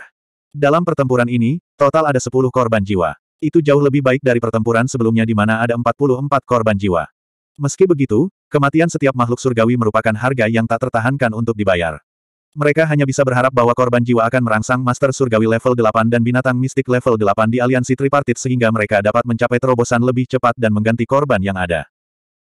Dalam pertempuran ini, total ada 10 korban jiwa. Itu jauh lebih baik dari pertempuran sebelumnya di mana ada 44 korban jiwa. Meski begitu, kematian setiap makhluk surgawi merupakan harga yang tak tertahankan untuk dibayar. Mereka hanya bisa berharap bahwa korban jiwa akan merangsang Master Surgawi level 8 dan binatang mistik level 8 di aliansi tripartit sehingga mereka dapat mencapai terobosan lebih cepat dan mengganti korban yang ada.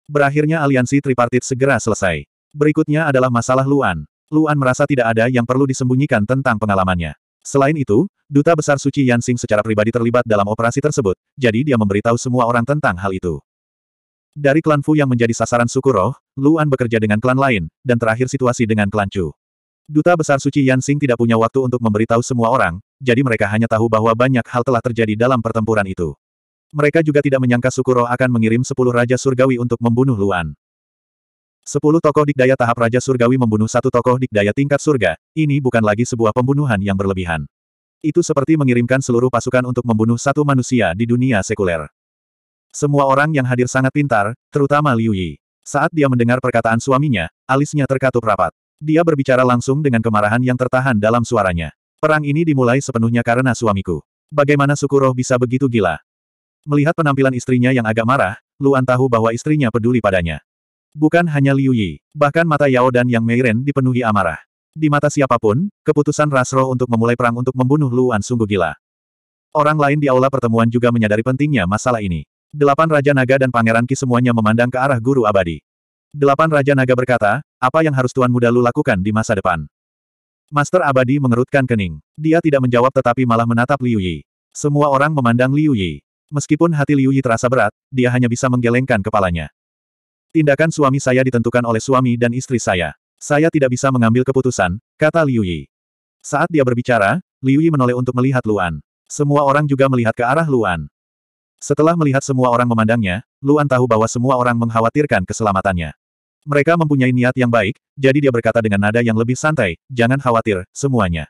Berakhirnya aliansi tripartit segera selesai. Berikutnya adalah masalah Luan. Luan merasa tidak ada yang perlu disembunyikan tentang pengalamannya. Selain itu, Duta Besar Suci Yansing secara pribadi terlibat dalam operasi tersebut, jadi dia memberitahu semua orang tentang hal itu. Dari klan Fu yang menjadi sasaran suku roh, Luan bekerja dengan klan lain, dan terakhir situasi dengan klan Chu. Duta Besar Suci Yansing tidak punya waktu untuk memberitahu semua orang, jadi mereka hanya tahu bahwa banyak hal telah terjadi dalam pertempuran itu. Mereka juga tidak menyangka Sukuro akan mengirim sepuluh Raja Surgawi untuk membunuh Luan. Sepuluh tokoh dikdaya tahap Raja Surgawi membunuh satu tokoh dikdaya tingkat surga, ini bukan lagi sebuah pembunuhan yang berlebihan. Itu seperti mengirimkan seluruh pasukan untuk membunuh satu manusia di dunia sekuler. Semua orang yang hadir sangat pintar, terutama Liu Yi. Saat dia mendengar perkataan suaminya, alisnya terkatup rapat. Dia berbicara langsung dengan kemarahan yang tertahan dalam suaranya. Perang ini dimulai sepenuhnya karena suamiku. Bagaimana suku Roh bisa begitu gila? Melihat penampilan istrinya yang agak marah, Luan tahu bahwa istrinya peduli padanya. Bukan hanya Liu Yi, bahkan mata Yao dan Yang Meiren dipenuhi amarah. Di mata siapapun, keputusan Rasro untuk memulai perang untuk membunuh Luan sungguh gila. Orang lain di aula pertemuan juga menyadari pentingnya masalah ini. Delapan Raja Naga dan Pangeran Ki semuanya memandang ke arah Guru Abadi. Delapan Raja Naga berkata, apa yang harus Tuan Muda Lu lakukan di masa depan? Master Abadi mengerutkan kening. Dia tidak menjawab tetapi malah menatap Liu Yi. Semua orang memandang Liu Yi. Meskipun hati Liu Yi terasa berat, dia hanya bisa menggelengkan kepalanya. Tindakan suami saya ditentukan oleh suami dan istri saya. Saya tidak bisa mengambil keputusan, kata Liu Yi. Saat dia berbicara, Liu Yi menoleh untuk melihat Luan. Semua orang juga melihat ke arah Luan. Setelah melihat semua orang memandangnya, Luan tahu bahwa semua orang mengkhawatirkan keselamatannya. Mereka mempunyai niat yang baik, jadi dia berkata dengan nada yang lebih santai, jangan khawatir, semuanya.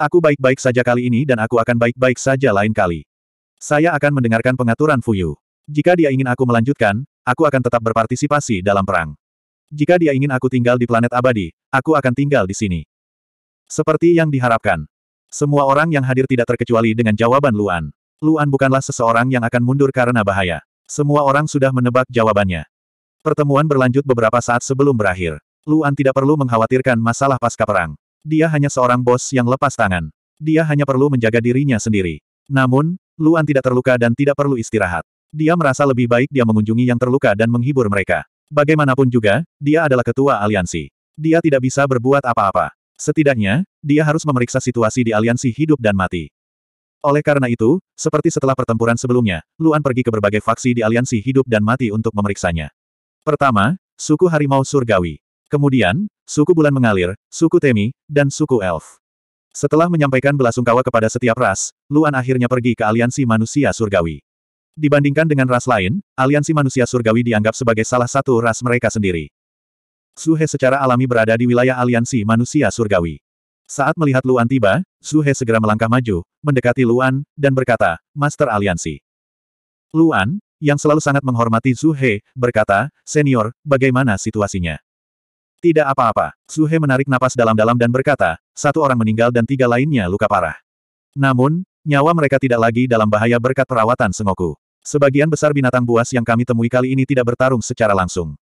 Aku baik-baik saja kali ini dan aku akan baik-baik saja lain kali. Saya akan mendengarkan pengaturan Fuyu. Jika dia ingin aku melanjutkan, aku akan tetap berpartisipasi dalam perang. Jika dia ingin aku tinggal di planet abadi, aku akan tinggal di sini. Seperti yang diharapkan. Semua orang yang hadir tidak terkecuali dengan jawaban Luan. Luan bukanlah seseorang yang akan mundur karena bahaya. Semua orang sudah menebak jawabannya. Pertemuan berlanjut beberapa saat sebelum berakhir. Luan tidak perlu mengkhawatirkan masalah pasca perang. Dia hanya seorang bos yang lepas tangan. Dia hanya perlu menjaga dirinya sendiri. Namun, Luan tidak terluka dan tidak perlu istirahat. Dia merasa lebih baik dia mengunjungi yang terluka dan menghibur mereka. Bagaimanapun juga, dia adalah ketua aliansi. Dia tidak bisa berbuat apa-apa. Setidaknya, dia harus memeriksa situasi di aliansi hidup dan mati. Oleh karena itu, seperti setelah pertempuran sebelumnya, Luan pergi ke berbagai faksi di aliansi hidup dan mati untuk memeriksanya. Pertama, suku harimau surgawi. Kemudian, suku bulan mengalir, suku temi, dan suku elf. Setelah menyampaikan belasungkawa kepada setiap ras, Luan akhirnya pergi ke aliansi manusia surgawi. Dibandingkan dengan ras lain, aliansi manusia surgawi dianggap sebagai salah satu ras mereka sendiri. Suhe secara alami berada di wilayah aliansi manusia surgawi. Saat melihat Luan tiba, Suhe segera melangkah maju, mendekati Luan, dan berkata, Master Aliansi. Luan, yang selalu sangat menghormati Zhu He, berkata, Senior, bagaimana situasinya? Tidak apa-apa. Zhu He menarik napas dalam-dalam dan berkata, satu orang meninggal dan tiga lainnya luka parah. Namun, nyawa mereka tidak lagi dalam bahaya berkat perawatan Sengoku. Sebagian besar binatang buas yang kami temui kali ini tidak bertarung secara langsung.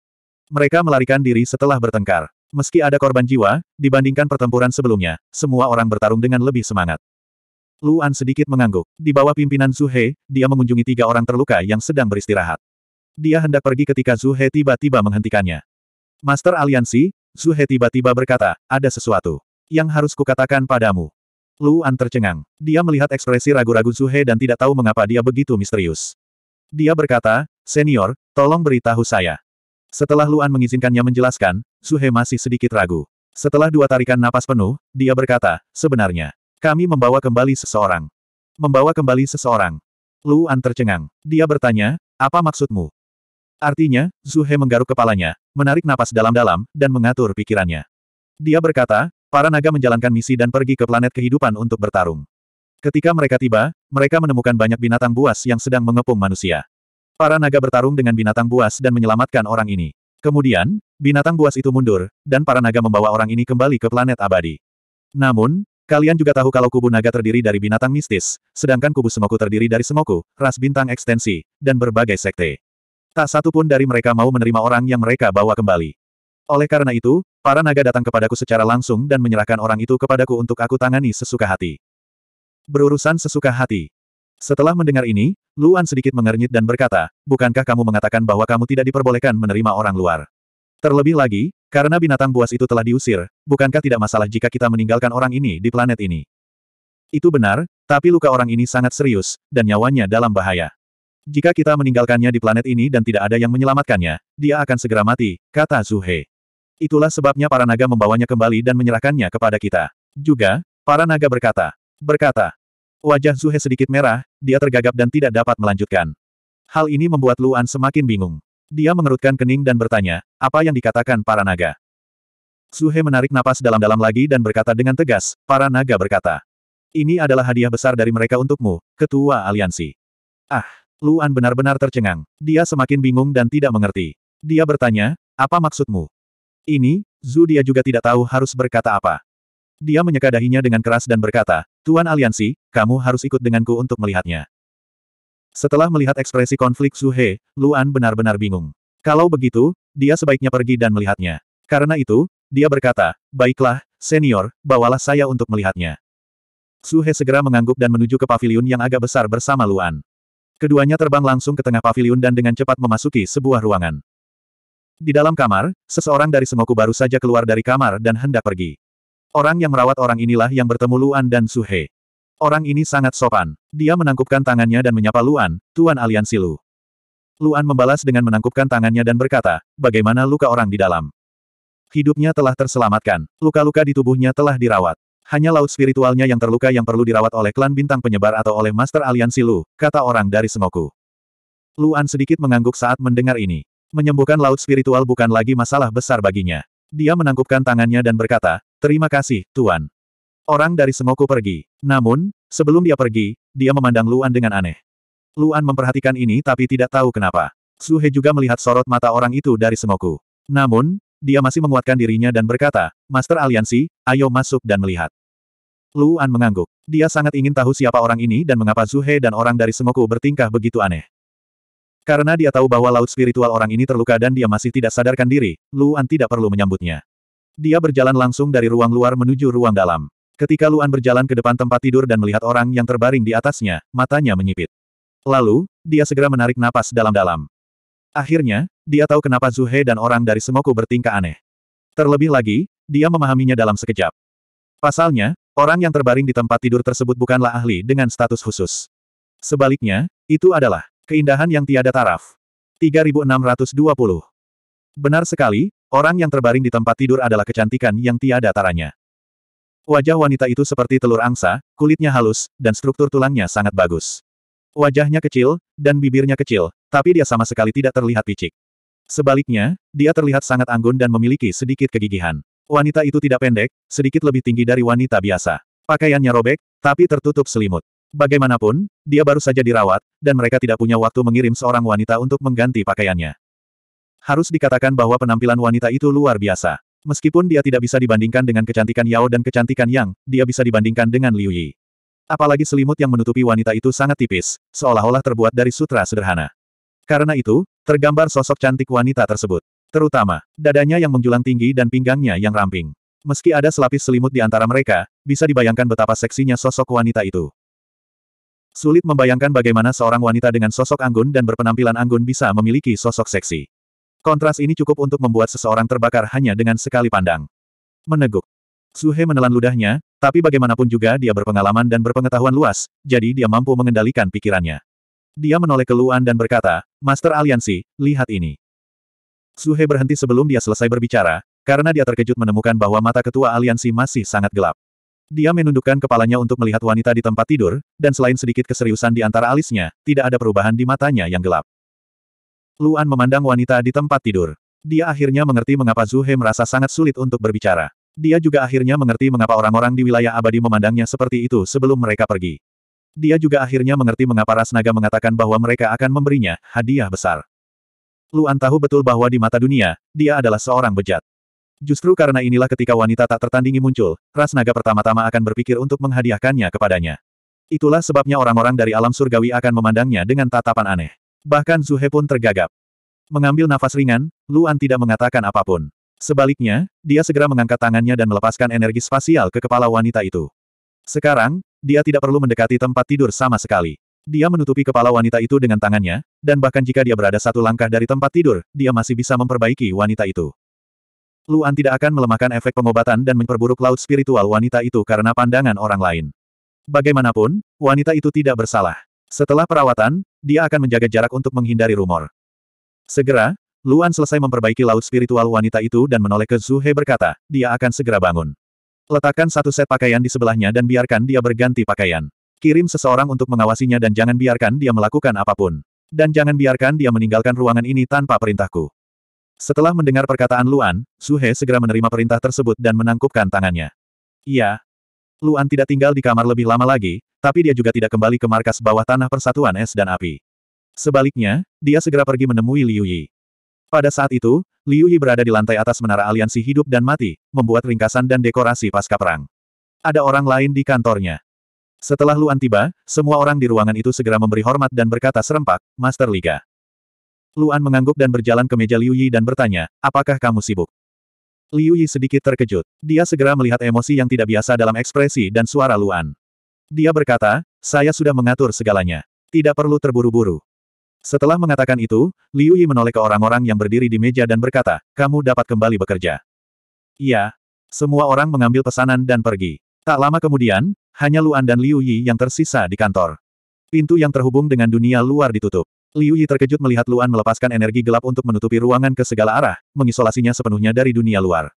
Mereka melarikan diri setelah bertengkar. Meski ada korban jiwa, dibandingkan pertempuran sebelumnya, semua orang bertarung dengan lebih semangat. Luan sedikit mengangguk. Di bawah pimpinan Zhu He, dia mengunjungi tiga orang terluka yang sedang beristirahat. Dia hendak pergi ketika Zhu He tiba-tiba menghentikannya. Master Aliansi, Zhu He tiba-tiba berkata, ada sesuatu yang harus kukatakan padamu. Luan tercengang. Dia melihat ekspresi ragu-ragu Zhu He dan tidak tahu mengapa dia begitu misterius. Dia berkata, senior, tolong beritahu saya. Setelah Luan mengizinkannya menjelaskan, Zhu He masih sedikit ragu. Setelah dua tarikan napas penuh, dia berkata, sebenarnya, kami membawa kembali seseorang. Membawa kembali seseorang. Lu Luan tercengang. Dia bertanya, apa maksudmu? Artinya, Zuhe menggaruk kepalanya, menarik napas dalam-dalam, dan mengatur pikirannya. Dia berkata, para naga menjalankan misi dan pergi ke planet kehidupan untuk bertarung. Ketika mereka tiba, mereka menemukan banyak binatang buas yang sedang mengepung manusia. Para naga bertarung dengan binatang buas dan menyelamatkan orang ini. Kemudian, binatang buas itu mundur, dan para naga membawa orang ini kembali ke planet abadi. Namun, Kalian juga tahu kalau kubu naga terdiri dari binatang mistis, sedangkan kubu semoku terdiri dari semoku, ras bintang ekstensi, dan berbagai sekte. Tak satu pun dari mereka mau menerima orang yang mereka bawa kembali. Oleh karena itu, para naga datang kepadaku secara langsung dan menyerahkan orang itu kepadaku untuk aku tangani sesuka hati. Berurusan sesuka hati. Setelah mendengar ini, Luan sedikit mengernyit dan berkata, bukankah kamu mengatakan bahwa kamu tidak diperbolehkan menerima orang luar? Terlebih lagi, karena binatang buas itu telah diusir, bukankah tidak masalah jika kita meninggalkan orang ini di planet ini? Itu benar, tapi luka orang ini sangat serius, dan nyawanya dalam bahaya. Jika kita meninggalkannya di planet ini dan tidak ada yang menyelamatkannya, dia akan segera mati, kata Zuhe. Itulah sebabnya para naga membawanya kembali dan menyerahkannya kepada kita. Juga, para naga berkata, berkata, wajah Zuhe sedikit merah, dia tergagap dan tidak dapat melanjutkan. Hal ini membuat Luan semakin bingung. Dia mengerutkan kening dan bertanya, apa yang dikatakan para naga? Suhe menarik napas dalam-dalam lagi dan berkata dengan tegas, para naga berkata. Ini adalah hadiah besar dari mereka untukmu, ketua aliansi. Ah, Luan benar-benar tercengang. Dia semakin bingung dan tidak mengerti. Dia bertanya, apa maksudmu? Ini, Zhu dia juga tidak tahu harus berkata apa. Dia menyekadahinya dengan keras dan berkata, Tuan Aliansi, kamu harus ikut denganku untuk melihatnya. Setelah melihat ekspresi konflik Suhe, He, Luan benar-benar bingung. Kalau begitu, dia sebaiknya pergi dan melihatnya. Karena itu, dia berkata, baiklah, senior, bawalah saya untuk melihatnya. Suhe segera mengangguk dan menuju ke paviliun yang agak besar bersama Luan. Keduanya terbang langsung ke tengah paviliun dan dengan cepat memasuki sebuah ruangan. Di dalam kamar, seseorang dari Sengoku baru saja keluar dari kamar dan hendak pergi. Orang yang merawat orang inilah yang bertemu Luan dan Suhe. Orang ini sangat sopan. Dia menangkupkan tangannya dan menyapa Luan, Tuan Aliansi Lu. Luan membalas dengan menangkupkan tangannya dan berkata, bagaimana luka orang di dalam? Hidupnya telah terselamatkan, luka-luka di tubuhnya telah dirawat. Hanya laut spiritualnya yang terluka yang perlu dirawat oleh klan bintang penyebar atau oleh Master Aliansi Lu, kata orang dari Sengoku. Luan sedikit mengangguk saat mendengar ini. Menyembuhkan laut spiritual bukan lagi masalah besar baginya. Dia menangkupkan tangannya dan berkata, Terima kasih, Tuan. Orang dari semoku pergi. Namun, sebelum dia pergi, dia memandang Luan dengan aneh. Luan memperhatikan ini tapi tidak tahu kenapa. Suhe juga melihat sorot mata orang itu dari semoku. Namun, dia masih menguatkan dirinya dan berkata, Master Aliansi, ayo masuk dan melihat. Luan mengangguk. Dia sangat ingin tahu siapa orang ini dan mengapa Suhe dan orang dari semoku bertingkah begitu aneh. Karena dia tahu bahwa laut spiritual orang ini terluka dan dia masih tidak sadarkan diri, Luan tidak perlu menyambutnya. Dia berjalan langsung dari ruang luar menuju ruang dalam. Ketika Luan berjalan ke depan tempat tidur dan melihat orang yang terbaring di atasnya, matanya menyipit. Lalu, dia segera menarik napas dalam-dalam. Akhirnya, dia tahu kenapa Zuhe dan orang dari Semoku bertingkah aneh. Terlebih lagi, dia memahaminya dalam sekejap. Pasalnya, orang yang terbaring di tempat tidur tersebut bukanlah ahli dengan status khusus. Sebaliknya, itu adalah keindahan yang tiada taraf. 3620 Benar sekali, orang yang terbaring di tempat tidur adalah kecantikan yang tiada taranya. Wajah wanita itu seperti telur angsa, kulitnya halus, dan struktur tulangnya sangat bagus. Wajahnya kecil, dan bibirnya kecil, tapi dia sama sekali tidak terlihat picik. Sebaliknya, dia terlihat sangat anggun dan memiliki sedikit kegigihan. Wanita itu tidak pendek, sedikit lebih tinggi dari wanita biasa. Pakaiannya robek, tapi tertutup selimut. Bagaimanapun, dia baru saja dirawat, dan mereka tidak punya waktu mengirim seorang wanita untuk mengganti pakaiannya. Harus dikatakan bahwa penampilan wanita itu luar biasa. Meskipun dia tidak bisa dibandingkan dengan kecantikan Yao dan kecantikan Yang, dia bisa dibandingkan dengan Liu Yi. Apalagi selimut yang menutupi wanita itu sangat tipis, seolah-olah terbuat dari sutra sederhana. Karena itu, tergambar sosok cantik wanita tersebut. Terutama, dadanya yang menjulang tinggi dan pinggangnya yang ramping. Meski ada selapis selimut di antara mereka, bisa dibayangkan betapa seksinya sosok wanita itu. Sulit membayangkan bagaimana seorang wanita dengan sosok anggun dan berpenampilan anggun bisa memiliki sosok seksi. Kontras ini cukup untuk membuat seseorang terbakar hanya dengan sekali pandang. Meneguk. Suhe menelan ludahnya, tapi bagaimanapun juga dia berpengalaman dan berpengetahuan luas, jadi dia mampu mengendalikan pikirannya. Dia menoleh ke Luan dan berkata, Master Aliansi, lihat ini. Suhe berhenti sebelum dia selesai berbicara, karena dia terkejut menemukan bahwa mata ketua aliansi masih sangat gelap. Dia menundukkan kepalanya untuk melihat wanita di tempat tidur, dan selain sedikit keseriusan di antara alisnya, tidak ada perubahan di matanya yang gelap. Luan memandang wanita di tempat tidur. Dia akhirnya mengerti mengapa Zuhe merasa sangat sulit untuk berbicara. Dia juga akhirnya mengerti mengapa orang-orang di wilayah abadi memandangnya seperti itu sebelum mereka pergi. Dia juga akhirnya mengerti mengapa Ras Naga mengatakan bahwa mereka akan memberinya hadiah besar. Luan tahu betul bahwa di mata dunia, dia adalah seorang bejat. Justru karena inilah ketika wanita tak tertandingi muncul, Ras Naga pertama-tama akan berpikir untuk menghadiahkannya kepadanya. Itulah sebabnya orang-orang dari alam surgawi akan memandangnya dengan tatapan aneh. Bahkan Zuhe pun tergagap. Mengambil nafas ringan, Luan tidak mengatakan apapun. Sebaliknya, dia segera mengangkat tangannya dan melepaskan energi spasial ke kepala wanita itu. Sekarang, dia tidak perlu mendekati tempat tidur sama sekali. Dia menutupi kepala wanita itu dengan tangannya, dan bahkan jika dia berada satu langkah dari tempat tidur, dia masih bisa memperbaiki wanita itu. Luan tidak akan melemahkan efek pengobatan dan memperburuk laut spiritual wanita itu karena pandangan orang lain. Bagaimanapun, wanita itu tidak bersalah. Setelah perawatan, dia akan menjaga jarak untuk menghindari rumor. Segera, Luan selesai memperbaiki laut spiritual wanita itu dan menoleh ke Zuhe berkata, dia akan segera bangun. Letakkan satu set pakaian di sebelahnya dan biarkan dia berganti pakaian. Kirim seseorang untuk mengawasinya dan jangan biarkan dia melakukan apapun. Dan jangan biarkan dia meninggalkan ruangan ini tanpa perintahku. Setelah mendengar perkataan Luan, Zuhe segera menerima perintah tersebut dan menangkupkan tangannya. Iya, Luan tidak tinggal di kamar lebih lama lagi, tapi dia juga tidak kembali ke markas bawah tanah Persatuan Es dan Api. Sebaliknya, dia segera pergi menemui Liu Yi. Pada saat itu, Liu Yi berada di lantai atas menara aliansi hidup dan mati, membuat ringkasan dan dekorasi pasca perang. Ada orang lain di kantornya. Setelah Luan tiba, semua orang di ruangan itu segera memberi hormat dan berkata serempak, Master Liga. Luan mengangguk dan berjalan ke meja Liu Yi dan bertanya, apakah kamu sibuk? Liu Yi sedikit terkejut. Dia segera melihat emosi yang tidak biasa dalam ekspresi dan suara Luan. Dia berkata, saya sudah mengatur segalanya. Tidak perlu terburu-buru. Setelah mengatakan itu, Liu Yi menoleh ke orang-orang yang berdiri di meja dan berkata, kamu dapat kembali bekerja. Iya. Semua orang mengambil pesanan dan pergi. Tak lama kemudian, hanya Luan dan Liu Yi yang tersisa di kantor. Pintu yang terhubung dengan dunia luar ditutup. Liu Yi terkejut melihat Luan melepaskan energi gelap untuk menutupi ruangan ke segala arah, mengisolasinya sepenuhnya dari dunia luar.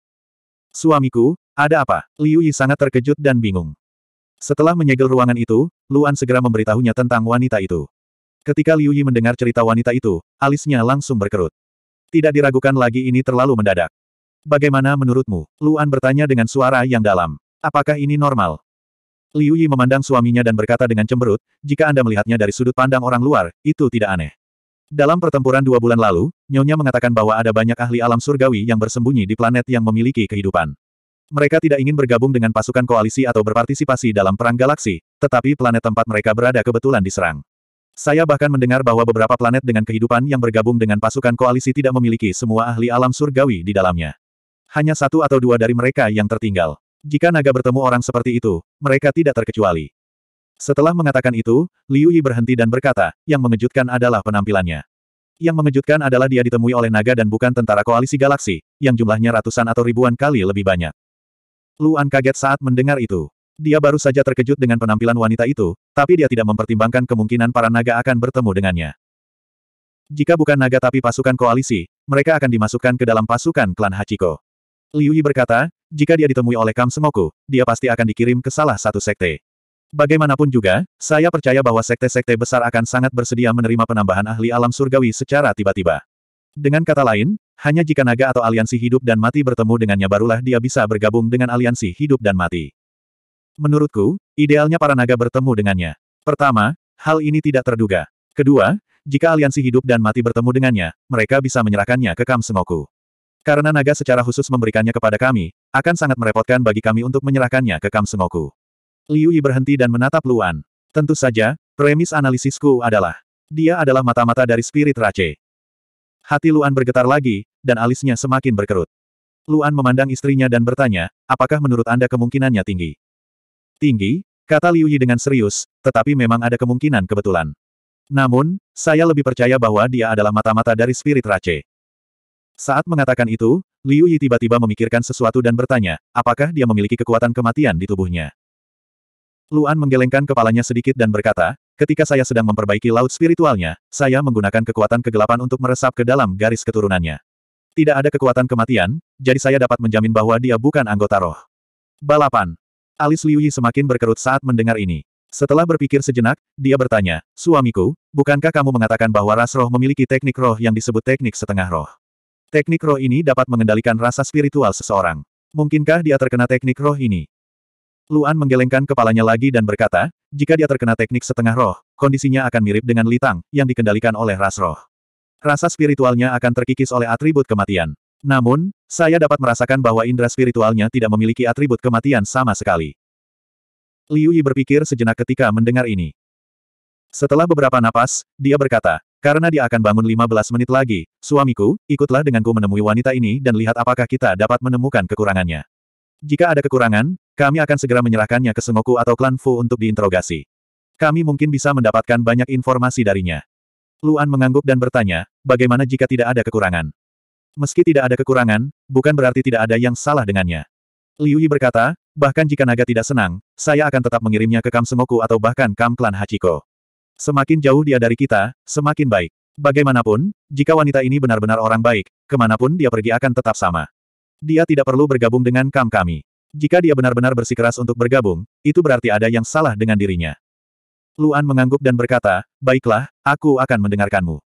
Suamiku, ada apa? Liu Yi sangat terkejut dan bingung. Setelah menyegel ruangan itu, Luan segera memberitahunya tentang wanita itu. Ketika Liu Yi mendengar cerita wanita itu, alisnya langsung berkerut. Tidak diragukan lagi ini terlalu mendadak. Bagaimana menurutmu? Luan bertanya dengan suara yang dalam. Apakah ini normal? Liu Yi memandang suaminya dan berkata dengan cemberut, jika Anda melihatnya dari sudut pandang orang luar, itu tidak aneh. Dalam pertempuran dua bulan lalu, Nyonya mengatakan bahwa ada banyak ahli alam surgawi yang bersembunyi di planet yang memiliki kehidupan. Mereka tidak ingin bergabung dengan pasukan koalisi atau berpartisipasi dalam perang galaksi, tetapi planet tempat mereka berada kebetulan diserang. Saya bahkan mendengar bahwa beberapa planet dengan kehidupan yang bergabung dengan pasukan koalisi tidak memiliki semua ahli alam surgawi di dalamnya. Hanya satu atau dua dari mereka yang tertinggal. Jika naga bertemu orang seperti itu, mereka tidak terkecuali. Setelah mengatakan itu, Liu Yi berhenti dan berkata, yang mengejutkan adalah penampilannya. Yang mengejutkan adalah dia ditemui oleh naga dan bukan tentara koalisi galaksi, yang jumlahnya ratusan atau ribuan kali lebih banyak. Luan kaget saat mendengar itu. Dia baru saja terkejut dengan penampilan wanita itu, tapi dia tidak mempertimbangkan kemungkinan para naga akan bertemu dengannya. Jika bukan naga tapi pasukan koalisi, mereka akan dimasukkan ke dalam pasukan klan Hachiko. Liu Yi berkata, jika dia ditemui oleh Kam Semoku, dia pasti akan dikirim ke salah satu sekte. Bagaimanapun juga, saya percaya bahwa sekte-sekte besar akan sangat bersedia menerima penambahan ahli alam surgawi secara tiba-tiba. Dengan kata lain, hanya jika naga atau aliansi hidup dan mati bertemu dengannya barulah dia bisa bergabung dengan aliansi hidup dan mati. Menurutku, idealnya para naga bertemu dengannya. Pertama, hal ini tidak terduga. Kedua, jika aliansi hidup dan mati bertemu dengannya, mereka bisa menyerahkannya ke Kam Sengoku. Karena naga secara khusus memberikannya kepada kami, akan sangat merepotkan bagi kami untuk menyerahkannya ke Kam Sengoku. Liu Yi berhenti dan menatap Luan. Tentu saja, premis analisisku adalah, dia adalah mata-mata dari spirit Rache. Hati Luan bergetar lagi, dan alisnya semakin berkerut. Luan memandang istrinya dan bertanya, apakah menurut Anda kemungkinannya tinggi? Tinggi, kata Liu Yi dengan serius, tetapi memang ada kemungkinan kebetulan. Namun, saya lebih percaya bahwa dia adalah mata-mata dari spirit Rache. Saat mengatakan itu, Liu Yi tiba-tiba memikirkan sesuatu dan bertanya, apakah dia memiliki kekuatan kematian di tubuhnya. Luan menggelengkan kepalanya sedikit dan berkata, ketika saya sedang memperbaiki laut spiritualnya, saya menggunakan kekuatan kegelapan untuk meresap ke dalam garis keturunannya. Tidak ada kekuatan kematian, jadi saya dapat menjamin bahwa dia bukan anggota roh. Balapan. Alis Liu Yi semakin berkerut saat mendengar ini. Setelah berpikir sejenak, dia bertanya, Suamiku, bukankah kamu mengatakan bahwa ras roh memiliki teknik roh yang disebut teknik setengah roh? Teknik roh ini dapat mengendalikan rasa spiritual seseorang. Mungkinkah dia terkena teknik roh ini? Luan menggelengkan kepalanya lagi dan berkata, jika dia terkena teknik setengah roh, kondisinya akan mirip dengan Litang, yang dikendalikan oleh ras roh. Rasa spiritualnya akan terkikis oleh atribut kematian. Namun, saya dapat merasakan bahwa indera spiritualnya tidak memiliki atribut kematian sama sekali. Liu Yi berpikir sejenak ketika mendengar ini. Setelah beberapa napas, dia berkata, karena dia akan bangun 15 menit lagi, suamiku, ikutlah denganku menemui wanita ini dan lihat apakah kita dapat menemukan kekurangannya. Jika ada kekurangan, kami akan segera menyerahkannya ke Sengoku atau Klan Fu untuk diinterogasi. Kami mungkin bisa mendapatkan banyak informasi darinya. Luan mengangguk dan bertanya, bagaimana jika tidak ada kekurangan? Meski tidak ada kekurangan, bukan berarti tidak ada yang salah dengannya. Liu Yi berkata, bahkan jika naga tidak senang, saya akan tetap mengirimnya ke Kam Sengoku atau bahkan Kam Klan Hachiko. Semakin jauh dia dari kita, semakin baik. Bagaimanapun, jika wanita ini benar-benar orang baik, kemanapun dia pergi akan tetap sama. Dia tidak perlu bergabung dengan kam kami. Jika dia benar-benar bersikeras untuk bergabung, itu berarti ada yang salah dengan dirinya. Luan mengangguk dan berkata, baiklah, aku akan mendengarkanmu.